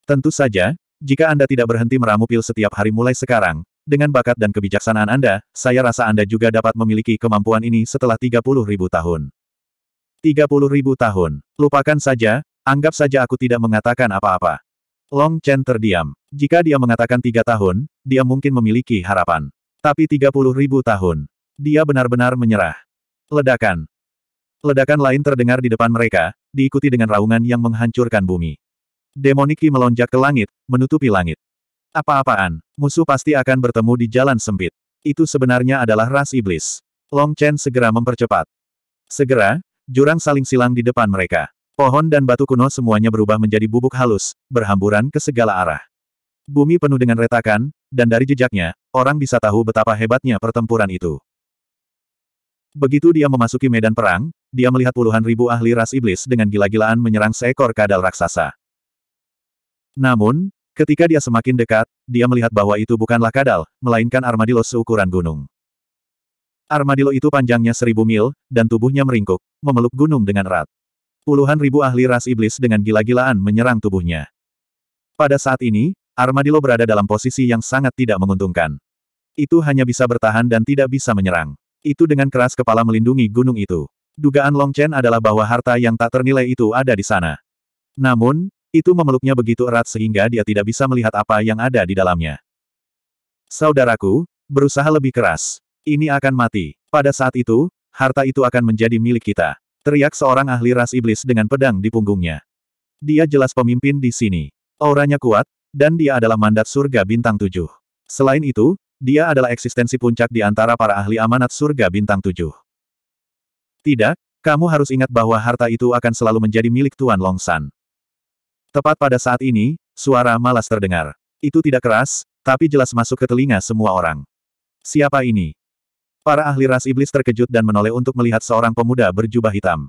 Tentu saja, jika Anda tidak berhenti meramu pil setiap hari mulai sekarang, dengan bakat dan kebijaksanaan Anda, saya rasa Anda juga dapat memiliki kemampuan ini setelah 30 ribu tahun. 30 ribu tahun. Lupakan saja, anggap saja aku tidak mengatakan apa-apa. Long Chen terdiam. Jika dia mengatakan tiga tahun, dia mungkin memiliki harapan. Tapi 30 ribu tahun. Dia benar-benar menyerah. Ledakan. Ledakan lain terdengar di depan mereka, diikuti dengan raungan yang menghancurkan bumi. Demoniki melonjak ke langit, menutupi langit. Apa-apaan, musuh pasti akan bertemu di jalan sempit. Itu sebenarnya adalah ras iblis. Long Chen segera mempercepat. Segera, jurang saling silang di depan mereka. Pohon dan batu kuno semuanya berubah menjadi bubuk halus, berhamburan ke segala arah. Bumi penuh dengan retakan, dan dari jejaknya, orang bisa tahu betapa hebatnya pertempuran itu. Begitu dia memasuki medan perang, dia melihat puluhan ribu ahli ras iblis dengan gila-gilaan menyerang seekor kadal raksasa. Namun, ketika dia semakin dekat, dia melihat bahwa itu bukanlah kadal, melainkan armadillo seukuran gunung. Armadillo itu panjangnya seribu mil, dan tubuhnya meringkuk, memeluk gunung dengan erat. Puluhan ribu ahli ras iblis dengan gila-gilaan menyerang tubuhnya. Pada saat ini, armadillo berada dalam posisi yang sangat tidak menguntungkan. Itu hanya bisa bertahan dan tidak bisa menyerang. Itu dengan keras kepala melindungi gunung itu dugaan Long Chen adalah bahwa harta yang tak ternilai itu ada di sana. Namun, itu memeluknya begitu erat sehingga dia tidak bisa melihat apa yang ada di dalamnya. Saudaraku, berusaha lebih keras. Ini akan mati. Pada saat itu, harta itu akan menjadi milik kita. Teriak seorang ahli ras iblis dengan pedang di punggungnya. Dia jelas pemimpin di sini. Auranya kuat, dan dia adalah mandat surga bintang tujuh. Selain itu, dia adalah eksistensi puncak di antara para ahli amanat surga bintang tujuh. Tidak, kamu harus ingat bahwa harta itu akan selalu menjadi milik Tuan Longsan. Tepat pada saat ini, suara malas terdengar. Itu tidak keras, tapi jelas masuk ke telinga semua orang. Siapa ini? Para ahli ras iblis terkejut dan menoleh untuk melihat seorang pemuda berjubah hitam.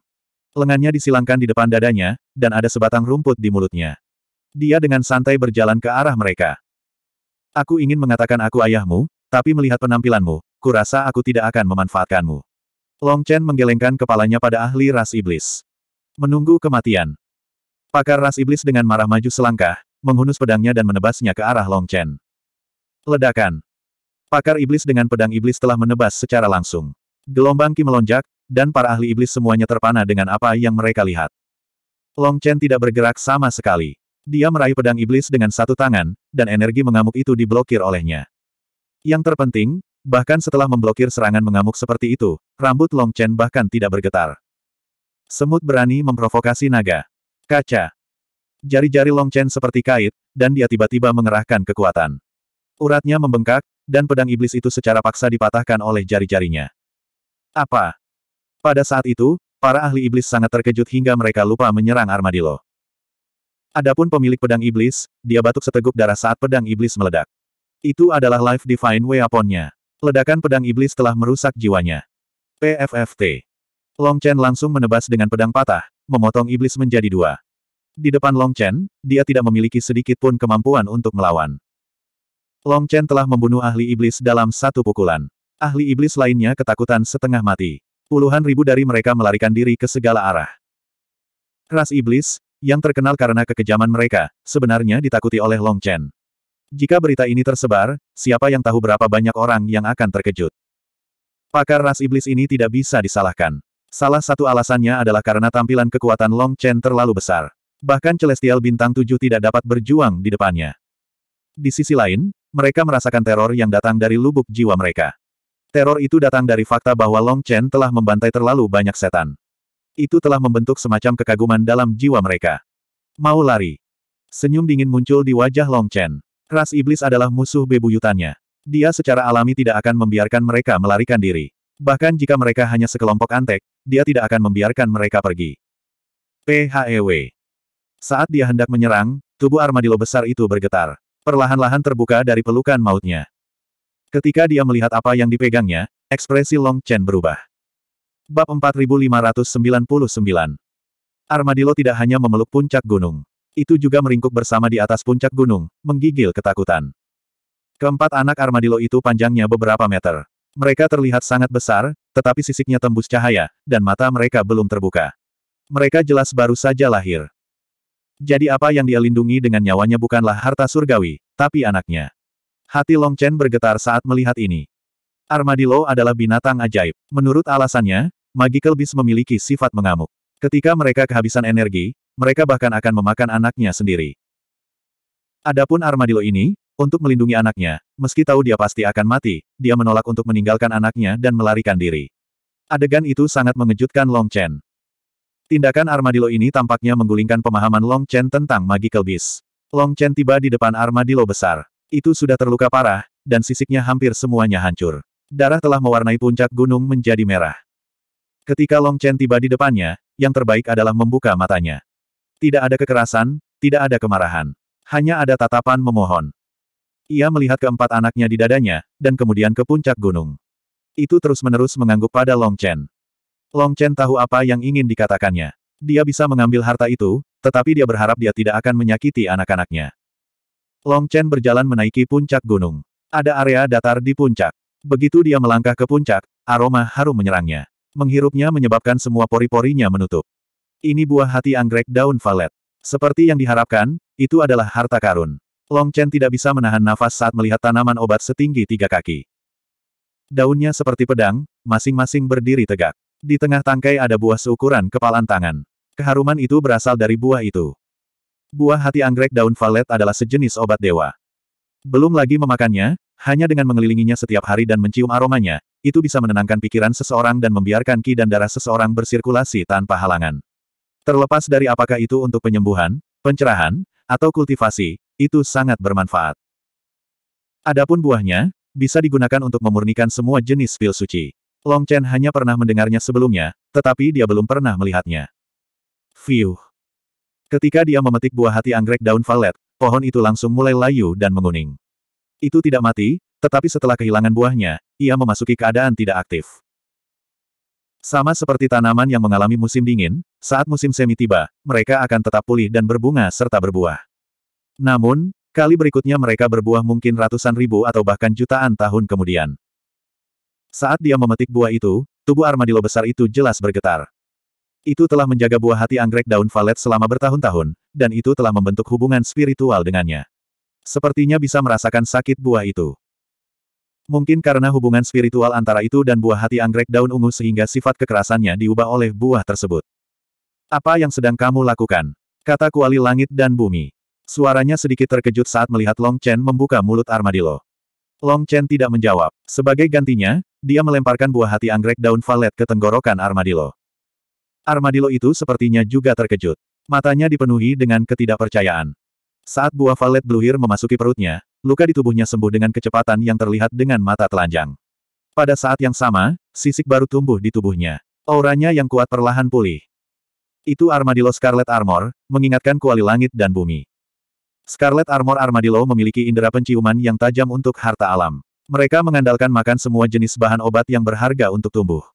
Lengannya disilangkan di depan dadanya, dan ada sebatang rumput di mulutnya. Dia dengan santai berjalan ke arah mereka. Aku ingin mengatakan aku ayahmu, tapi melihat penampilanmu, kurasa aku tidak akan memanfaatkanmu. Long Chen menggelengkan kepalanya pada ahli ras iblis. Menunggu kematian. Pakar ras iblis dengan marah maju selangkah, menghunus pedangnya dan menebasnya ke arah Long Chen. Ledakan. Pakar iblis dengan pedang iblis telah menebas secara langsung. Gelombang ki melonjak, dan para ahli iblis semuanya terpana dengan apa yang mereka lihat. Long Chen tidak bergerak sama sekali. Dia meraih pedang iblis dengan satu tangan, dan energi mengamuk itu diblokir olehnya. Yang terpenting, Bahkan setelah memblokir serangan mengamuk seperti itu, rambut Long Chen bahkan tidak bergetar. Semut berani memprovokasi naga. Kaca. Jari-jari Long Chen seperti kait, dan dia tiba-tiba mengerahkan kekuatan. Uratnya membengkak, dan pedang iblis itu secara paksa dipatahkan oleh jari-jarinya. Apa? Pada saat itu, para ahli iblis sangat terkejut hingga mereka lupa menyerang armadillo. Adapun pemilik pedang iblis, dia batuk seteguk darah saat pedang iblis meledak. Itu adalah life divine weaponnya. Ledakan pedang iblis telah merusak jiwanya. PFFT. Long Chen langsung menebas dengan pedang patah, memotong iblis menjadi dua. Di depan Long Chen, dia tidak memiliki sedikit pun kemampuan untuk melawan. Long Chen telah membunuh ahli iblis dalam satu pukulan. Ahli iblis lainnya ketakutan setengah mati. Puluhan ribu dari mereka melarikan diri ke segala arah. Ras iblis, yang terkenal karena kekejaman mereka, sebenarnya ditakuti oleh Long Chen. Jika berita ini tersebar, siapa yang tahu berapa banyak orang yang akan terkejut. Pakar ras iblis ini tidak bisa disalahkan. Salah satu alasannya adalah karena tampilan kekuatan Long Chen terlalu besar. Bahkan Celestial Bintang 7 tidak dapat berjuang di depannya. Di sisi lain, mereka merasakan teror yang datang dari lubuk jiwa mereka. Teror itu datang dari fakta bahwa Long Chen telah membantai terlalu banyak setan. Itu telah membentuk semacam kekaguman dalam jiwa mereka. Mau lari. Senyum dingin muncul di wajah Long Chen. Ras iblis adalah musuh bebuyutannya. Dia secara alami tidak akan membiarkan mereka melarikan diri. Bahkan jika mereka hanya sekelompok antek, dia tidak akan membiarkan mereka pergi. PHEW Saat dia hendak menyerang, tubuh armadillo besar itu bergetar. Perlahan-lahan terbuka dari pelukan mautnya. Ketika dia melihat apa yang dipegangnya, ekspresi Long Chen berubah. Bab 4599 Armadillo tidak hanya memeluk puncak gunung. Itu juga meringkuk bersama di atas puncak gunung, menggigil ketakutan. Keempat anak armadillo itu panjangnya beberapa meter. Mereka terlihat sangat besar, tetapi sisiknya tembus cahaya, dan mata mereka belum terbuka. Mereka jelas baru saja lahir. Jadi apa yang dia lindungi dengan nyawanya bukanlah harta surgawi, tapi anaknya. Hati Long Chen bergetar saat melihat ini. Armadillo adalah binatang ajaib. Menurut alasannya, Magical Beast memiliki sifat mengamuk. Ketika mereka kehabisan energi, mereka bahkan akan memakan anaknya sendiri. Adapun armadillo ini, untuk melindungi anaknya, meski tahu dia pasti akan mati, dia menolak untuk meninggalkan anaknya dan melarikan diri. Adegan itu sangat mengejutkan Long Chen. Tindakan armadillo ini tampaknya menggulingkan pemahaman Long Chen tentang magical beast. Long Chen tiba di depan armadillo besar. Itu sudah terluka parah, dan sisiknya hampir semuanya hancur. Darah telah mewarnai puncak gunung menjadi merah. Ketika Long Chen tiba di depannya, yang terbaik adalah membuka matanya. Tidak ada kekerasan, tidak ada kemarahan. Hanya ada tatapan memohon. Ia melihat keempat anaknya di dadanya, dan kemudian ke puncak gunung. Itu terus-menerus mengangguk pada Long Chen. Long Chen tahu apa yang ingin dikatakannya. Dia bisa mengambil harta itu, tetapi dia berharap dia tidak akan menyakiti anak-anaknya. Long Chen berjalan menaiki puncak gunung. Ada area datar di puncak. Begitu dia melangkah ke puncak, aroma harum menyerangnya menghirupnya menyebabkan semua pori-porinya menutup. Ini buah hati anggrek daun valet. Seperti yang diharapkan, itu adalah harta karun. Long Chen tidak bisa menahan nafas saat melihat tanaman obat setinggi tiga kaki. Daunnya seperti pedang, masing-masing berdiri tegak. Di tengah tangkai ada buah seukuran kepalan tangan. Keharuman itu berasal dari buah itu. Buah hati anggrek daun valet adalah sejenis obat dewa. Belum lagi memakannya, hanya dengan mengelilinginya setiap hari dan mencium aromanya, itu bisa menenangkan pikiran seseorang dan membiarkan ki dan darah seseorang bersirkulasi tanpa halangan. Terlepas dari apakah itu untuk penyembuhan, pencerahan, atau kultivasi, itu sangat bermanfaat. Adapun buahnya, bisa digunakan untuk memurnikan semua jenis pil suci. Long Chen hanya pernah mendengarnya sebelumnya, tetapi dia belum pernah melihatnya. Fiuh. Ketika dia memetik buah hati anggrek daun valet, pohon itu langsung mulai layu dan menguning. Itu tidak mati, tetapi setelah kehilangan buahnya, ia memasuki keadaan tidak aktif. Sama seperti tanaman yang mengalami musim dingin, saat musim semi tiba, mereka akan tetap pulih dan berbunga serta berbuah. Namun, kali berikutnya mereka berbuah mungkin ratusan ribu atau bahkan jutaan tahun kemudian. Saat dia memetik buah itu, tubuh armadillo besar itu jelas bergetar. Itu telah menjaga buah hati anggrek daun valet selama bertahun-tahun, dan itu telah membentuk hubungan spiritual dengannya. Sepertinya bisa merasakan sakit buah itu. Mungkin karena hubungan spiritual antara itu dan buah hati anggrek daun ungu sehingga sifat kekerasannya diubah oleh buah tersebut. Apa yang sedang kamu lakukan? Kata kuali langit dan bumi. Suaranya sedikit terkejut saat melihat Long Chen membuka mulut armadillo. Long Chen tidak menjawab. Sebagai gantinya, dia melemparkan buah hati anggrek daun valet ke tenggorokan armadillo. Armadillo itu sepertinya juga terkejut. Matanya dipenuhi dengan ketidakpercayaan. Saat buah valet bluhir memasuki perutnya, luka di tubuhnya sembuh dengan kecepatan yang terlihat dengan mata telanjang. Pada saat yang sama, sisik baru tumbuh di tubuhnya. Auranya yang kuat perlahan pulih. Itu Armadillo Scarlet Armor, mengingatkan kuali langit dan bumi. Scarlet Armor Armadillo memiliki indera penciuman yang tajam untuk harta alam. Mereka mengandalkan makan semua jenis bahan obat yang berharga untuk tumbuh.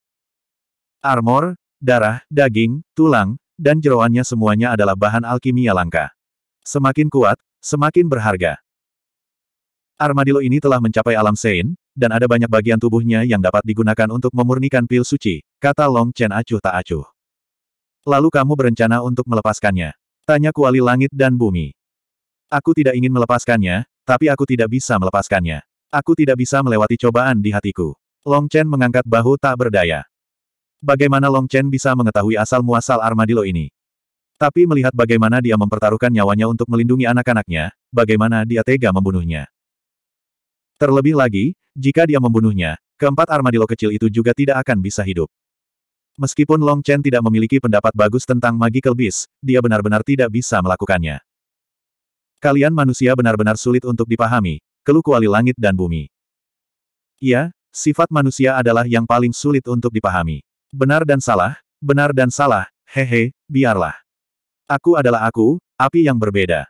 Armor, darah, daging, tulang, dan jeroannya semuanya adalah bahan alkimia langka. Semakin kuat, semakin berharga. Armadillo ini telah mencapai alam Sein, dan ada banyak bagian tubuhnya yang dapat digunakan untuk memurnikan pil suci, kata Long Chen acuh tak acuh. Lalu kamu berencana untuk melepaskannya? Tanya kuali langit dan bumi. Aku tidak ingin melepaskannya, tapi aku tidak bisa melepaskannya. Aku tidak bisa melewati cobaan di hatiku. Long Chen mengangkat bahu tak berdaya. Bagaimana Long Chen bisa mengetahui asal-muasal armadillo ini? Tapi melihat bagaimana dia mempertaruhkan nyawanya untuk melindungi anak-anaknya, bagaimana dia tega membunuhnya. Terlebih lagi, jika dia membunuhnya, keempat armadillo kecil itu juga tidak akan bisa hidup. Meskipun Long Chen tidak memiliki pendapat bagus tentang Magical Beast, dia benar-benar tidak bisa melakukannya. Kalian manusia benar-benar sulit untuk dipahami, keluh kuali langit dan bumi. Ya, sifat manusia adalah yang paling sulit untuk dipahami. Benar dan salah, benar dan salah, hehe, biarlah. Aku adalah aku, api yang berbeda.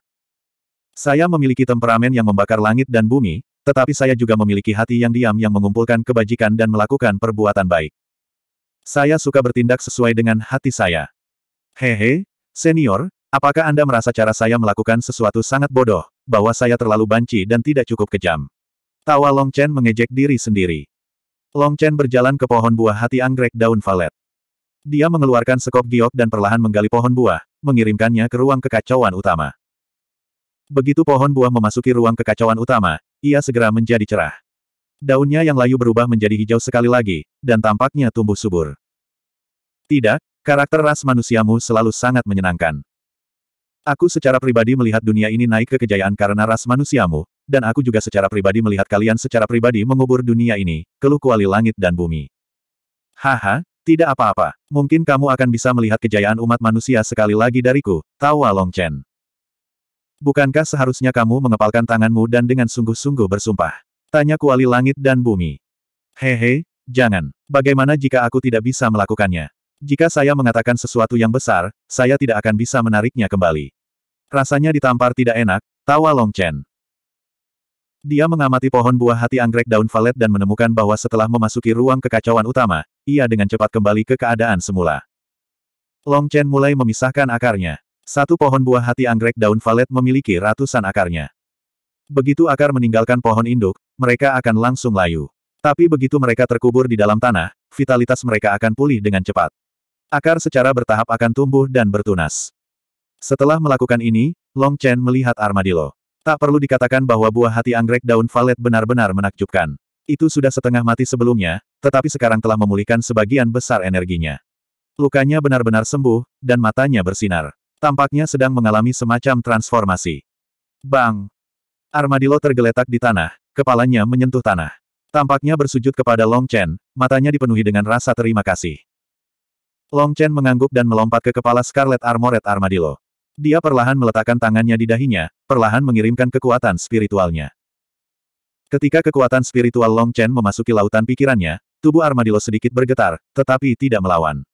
Saya memiliki temperamen yang membakar langit dan bumi, tetapi saya juga memiliki hati yang diam yang mengumpulkan kebajikan dan melakukan perbuatan baik. Saya suka bertindak sesuai dengan hati saya. Hehe, senior, apakah Anda merasa cara saya melakukan sesuatu sangat bodoh, bahwa saya terlalu banci dan tidak cukup kejam? Tawa Long Chen mengejek diri sendiri. Long Chen berjalan ke pohon buah hati anggrek daun valet. Dia mengeluarkan sekop giok dan perlahan menggali pohon buah, mengirimkannya ke ruang kekacauan utama. Begitu pohon buah memasuki ruang kekacauan utama, ia segera menjadi cerah. Daunnya yang layu berubah menjadi hijau sekali lagi, dan tampaknya tumbuh subur. Tidak, karakter ras manusiamu selalu sangat menyenangkan. Aku secara pribadi melihat dunia ini naik ke kejayaan karena ras manusiamu, dan aku juga secara pribadi melihat kalian secara pribadi mengubur dunia ini, keluh kuali langit dan bumi. Haha, tidak apa-apa, mungkin kamu akan bisa melihat kejayaan umat manusia sekali lagi dariku, tawa Long Chen. Bukankah seharusnya kamu mengepalkan tanganmu dan dengan sungguh-sungguh bersumpah? Tanya kuali langit dan bumi. Hehe, jangan. Bagaimana jika aku tidak bisa melakukannya? Jika saya mengatakan sesuatu yang besar, saya tidak akan bisa menariknya kembali. Rasanya ditampar tidak enak, tawa Long Chen. Dia mengamati pohon buah hati anggrek daun valet dan menemukan bahwa setelah memasuki ruang kekacauan utama, ia dengan cepat kembali ke keadaan semula. Long Chen mulai memisahkan akarnya. Satu pohon buah hati anggrek daun valet memiliki ratusan akarnya. Begitu akar meninggalkan pohon induk, mereka akan langsung layu. Tapi begitu mereka terkubur di dalam tanah, vitalitas mereka akan pulih dengan cepat. Akar secara bertahap akan tumbuh dan bertunas. Setelah melakukan ini, Long Chen melihat armadillo. Tak perlu dikatakan bahwa buah hati anggrek daun valet benar-benar menakjubkan. Itu sudah setengah mati sebelumnya, tetapi sekarang telah memulihkan sebagian besar energinya. Lukanya benar-benar sembuh, dan matanya bersinar. Tampaknya sedang mengalami semacam transformasi. Bang! Armadillo tergeletak di tanah, kepalanya menyentuh tanah. Tampaknya bersujud kepada Long Chen, matanya dipenuhi dengan rasa terima kasih. Long Chen mengangguk dan melompat ke kepala Scarlet Armored Armadillo. Dia perlahan meletakkan tangannya di dahinya, perlahan mengirimkan kekuatan spiritualnya. Ketika kekuatan spiritual Long Chen memasuki lautan pikirannya, tubuh armadillo sedikit bergetar, tetapi tidak melawan.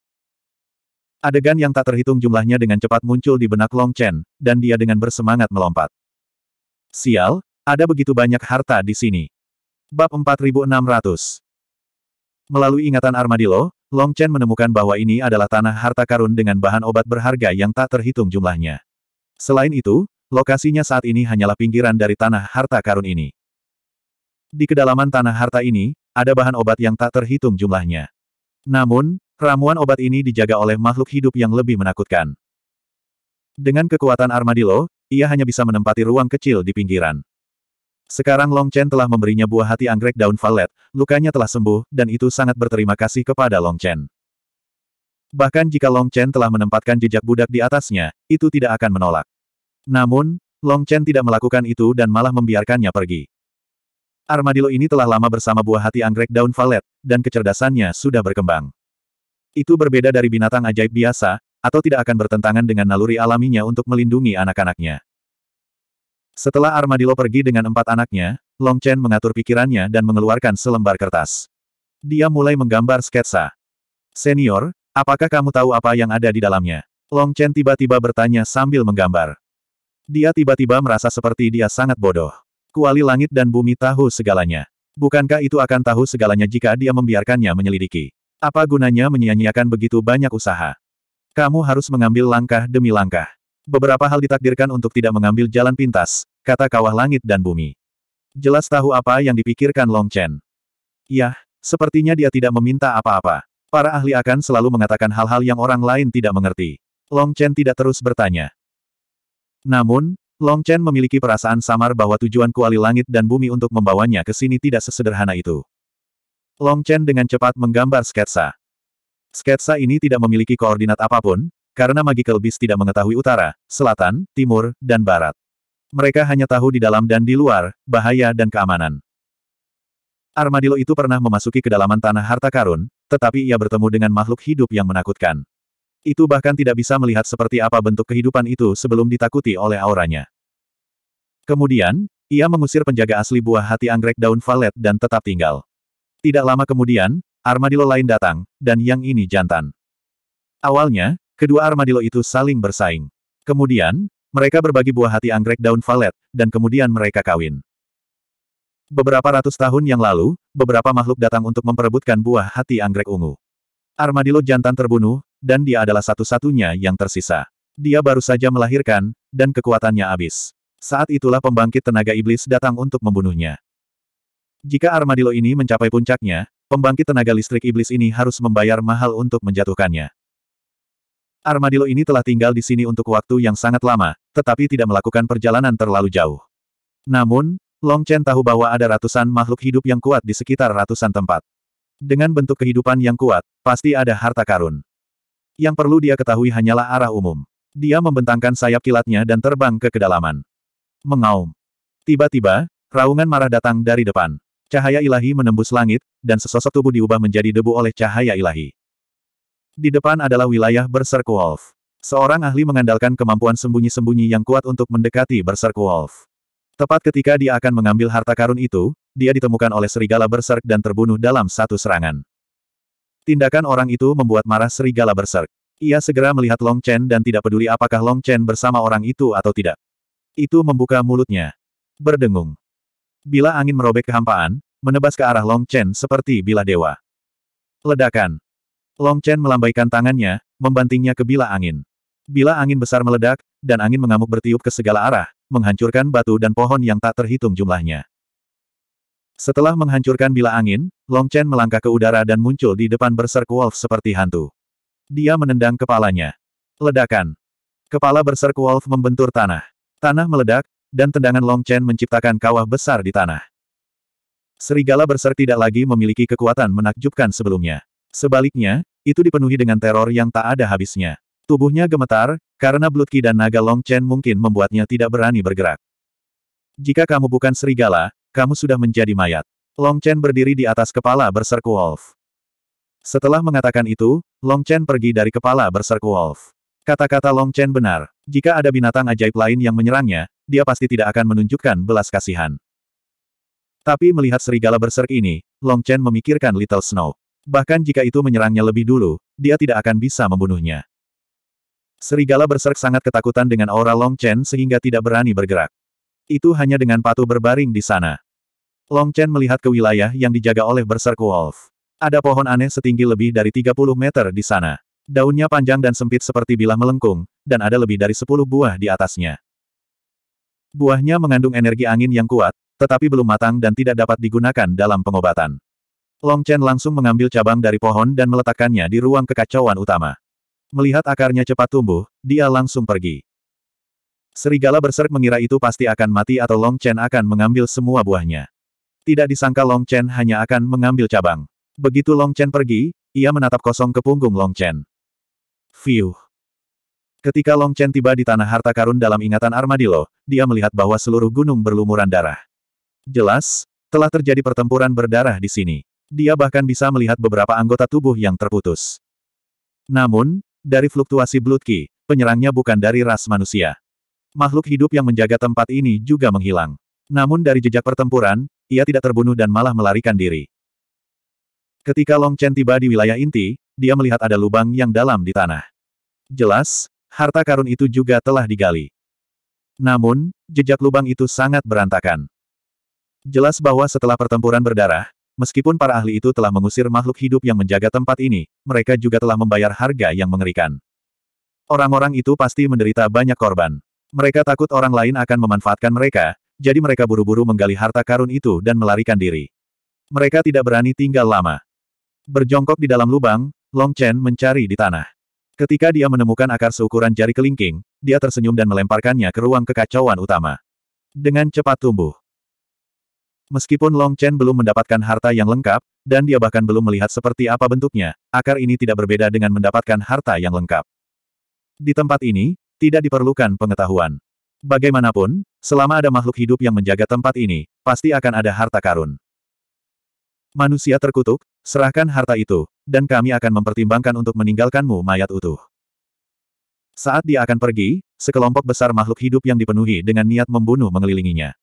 Adegan yang tak terhitung jumlahnya dengan cepat muncul di benak Long Chen, dan dia dengan bersemangat melompat. Sial, ada begitu banyak harta di sini. Bab 4600 Melalui ingatan armadillo, Long Chen menemukan bahwa ini adalah tanah harta karun dengan bahan obat berharga yang tak terhitung jumlahnya. Selain itu, lokasinya saat ini hanyalah pinggiran dari tanah harta karun ini. Di kedalaman tanah harta ini, ada bahan obat yang tak terhitung jumlahnya. Namun, ramuan obat ini dijaga oleh makhluk hidup yang lebih menakutkan. Dengan kekuatan armadillo, ia hanya bisa menempati ruang kecil di pinggiran. Sekarang Long Chen telah memberinya buah hati anggrek daun valet, lukanya telah sembuh, dan itu sangat berterima kasih kepada Long Chen. Bahkan jika Long Chen telah menempatkan jejak budak di atasnya, itu tidak akan menolak. Namun, Long Chen tidak melakukan itu dan malah membiarkannya pergi. Armadillo ini telah lama bersama buah hati anggrek daun valet, dan kecerdasannya sudah berkembang. Itu berbeda dari binatang ajaib biasa, atau tidak akan bertentangan dengan naluri alaminya untuk melindungi anak-anaknya. Setelah Armadillo pergi dengan empat anaknya, Long Chen mengatur pikirannya dan mengeluarkan selembar kertas. Dia mulai menggambar sketsa. Senior, apakah kamu tahu apa yang ada di dalamnya? Long Chen tiba-tiba bertanya sambil menggambar. Dia tiba-tiba merasa seperti dia sangat bodoh. Kuali langit dan bumi tahu segalanya. Bukankah itu akan tahu segalanya jika dia membiarkannya menyelidiki? Apa gunanya menyia-nyiakan begitu banyak usaha? Kamu harus mengambil langkah demi langkah. Beberapa hal ditakdirkan untuk tidak mengambil jalan pintas, kata kawah langit dan bumi. Jelas tahu apa yang dipikirkan Long Chen. Yah, sepertinya dia tidak meminta apa-apa. Para ahli akan selalu mengatakan hal-hal yang orang lain tidak mengerti. Long Chen tidak terus bertanya. Namun, Long Chen memiliki perasaan samar bahwa tujuan kuali langit dan bumi untuk membawanya ke sini tidak sesederhana itu. Long Chen dengan cepat menggambar sketsa. Sketsa ini tidak memiliki koordinat apapun, karena Magical Beast tidak mengetahui utara, selatan, timur, dan barat. Mereka hanya tahu di dalam dan di luar, bahaya dan keamanan. Armadillo itu pernah memasuki kedalaman tanah harta karun, tetapi ia bertemu dengan makhluk hidup yang menakutkan. Itu bahkan tidak bisa melihat seperti apa bentuk kehidupan itu sebelum ditakuti oleh auranya. Kemudian, ia mengusir penjaga asli buah hati anggrek daun valet dan tetap tinggal. Tidak lama kemudian, armadillo lain datang, dan yang ini jantan. Awalnya, kedua armadillo itu saling bersaing. Kemudian, mereka berbagi buah hati anggrek daun valet, dan kemudian mereka kawin. Beberapa ratus tahun yang lalu, beberapa makhluk datang untuk memperebutkan buah hati anggrek ungu. Armadillo jantan terbunuh, dan dia adalah satu-satunya yang tersisa. Dia baru saja melahirkan, dan kekuatannya habis. Saat itulah pembangkit tenaga iblis datang untuk membunuhnya. Jika armadillo ini mencapai puncaknya, pembangkit tenaga listrik iblis ini harus membayar mahal untuk menjatuhkannya. Armadillo ini telah tinggal di sini untuk waktu yang sangat lama, tetapi tidak melakukan perjalanan terlalu jauh. Namun, Long Chen tahu bahwa ada ratusan makhluk hidup yang kuat di sekitar ratusan tempat. Dengan bentuk kehidupan yang kuat, pasti ada harta karun. Yang perlu dia ketahui hanyalah arah umum. Dia membentangkan sayap kilatnya dan terbang ke kedalaman. Mengaum. Tiba-tiba, raungan marah datang dari depan. Cahaya ilahi menembus langit, dan sesosok tubuh diubah menjadi debu oleh cahaya ilahi. Di depan adalah wilayah Berserk Wolf. Seorang ahli mengandalkan kemampuan sembunyi-sembunyi yang kuat untuk mendekati Berserk Wolf. Tepat ketika dia akan mengambil harta karun itu, dia ditemukan oleh serigala Berserk dan terbunuh dalam satu serangan. Tindakan orang itu membuat marah serigala Berserk. Ia segera melihat Long Chen dan tidak peduli apakah Long Chen bersama orang itu atau tidak. Itu membuka mulutnya. Berdengung. Bila angin merobek kehampaan, menebas ke arah Long Chen seperti bila dewa. Ledakan. Long Chen melambaikan tangannya, membantingnya ke bila angin. Bila angin besar meledak, dan angin mengamuk bertiup ke segala arah, menghancurkan batu dan pohon yang tak terhitung jumlahnya. Setelah menghancurkan bila angin, Long Chen melangkah ke udara dan muncul di depan Berserk Wolf seperti hantu. Dia menendang kepalanya. Ledakan. Kepala Berserk Wolf membentur tanah. Tanah meledak, dan tendangan Long Chen menciptakan kawah besar di tanah. Serigala Berserk tidak lagi memiliki kekuatan menakjubkan sebelumnya. Sebaliknya, itu dipenuhi dengan teror yang tak ada habisnya. Tubuhnya gemetar, karena Blutki dan naga Long Chen mungkin membuatnya tidak berani bergerak. Jika kamu bukan serigala, kamu sudah menjadi mayat. Long Chen berdiri di atas kepala berserk Wolf. Setelah mengatakan itu, Long Chen pergi dari kepala berserk Wolf. Kata-kata Long Chen benar. Jika ada binatang ajaib lain yang menyerangnya, dia pasti tidak akan menunjukkan belas kasihan. Tapi melihat serigala berserk ini, Long Chen memikirkan Little Snow. Bahkan jika itu menyerangnya lebih dulu, dia tidak akan bisa membunuhnya. Serigala berserk sangat ketakutan dengan aura Long Chen sehingga tidak berani bergerak. Itu hanya dengan patuh berbaring di sana. Long Chen melihat ke wilayah yang dijaga oleh berserk Wolf. Ada pohon aneh setinggi lebih dari 30 meter di sana. Daunnya panjang dan sempit seperti bilah melengkung, dan ada lebih dari 10 buah di atasnya. Buahnya mengandung energi angin yang kuat, tetapi belum matang dan tidak dapat digunakan dalam pengobatan. Long Chen langsung mengambil cabang dari pohon dan meletakkannya di ruang kekacauan utama. Melihat akarnya cepat tumbuh, dia langsung pergi. Serigala berserk mengira itu pasti akan mati atau Long Chen akan mengambil semua buahnya. Tidak disangka Long Chen hanya akan mengambil cabang. Begitu Long Chen pergi, ia menatap kosong ke punggung Long Chen. Fiuh. Ketika Long Chen tiba di tanah harta karun dalam ingatan Armadillo, dia melihat bahwa seluruh gunung berlumuran darah. Jelas, telah terjadi pertempuran berdarah di sini. Dia bahkan bisa melihat beberapa anggota tubuh yang terputus. Namun, dari fluktuasi Blood Key, penyerangnya bukan dari ras manusia. Makhluk hidup yang menjaga tempat ini juga menghilang. Namun dari jejak pertempuran, ia tidak terbunuh dan malah melarikan diri. Ketika Long Chen tiba di wilayah inti, dia melihat ada lubang yang dalam di tanah. Jelas, harta karun itu juga telah digali. Namun, jejak lubang itu sangat berantakan. Jelas bahwa setelah pertempuran berdarah, Meskipun para ahli itu telah mengusir makhluk hidup yang menjaga tempat ini, mereka juga telah membayar harga yang mengerikan. Orang-orang itu pasti menderita banyak korban. Mereka takut orang lain akan memanfaatkan mereka, jadi mereka buru-buru menggali harta karun itu dan melarikan diri. Mereka tidak berani tinggal lama. Berjongkok di dalam lubang, Long Chen mencari di tanah. Ketika dia menemukan akar seukuran jari kelingking, dia tersenyum dan melemparkannya ke ruang kekacauan utama. Dengan cepat tumbuh. Meskipun Long Chen belum mendapatkan harta yang lengkap, dan dia bahkan belum melihat seperti apa bentuknya, akar ini tidak berbeda dengan mendapatkan harta yang lengkap. Di tempat ini, tidak diperlukan pengetahuan. Bagaimanapun, selama ada makhluk hidup yang menjaga tempat ini, pasti akan ada harta karun. Manusia terkutuk, serahkan harta itu, dan kami akan mempertimbangkan untuk meninggalkanmu mayat utuh. Saat dia akan pergi, sekelompok besar makhluk hidup yang dipenuhi dengan niat membunuh mengelilinginya.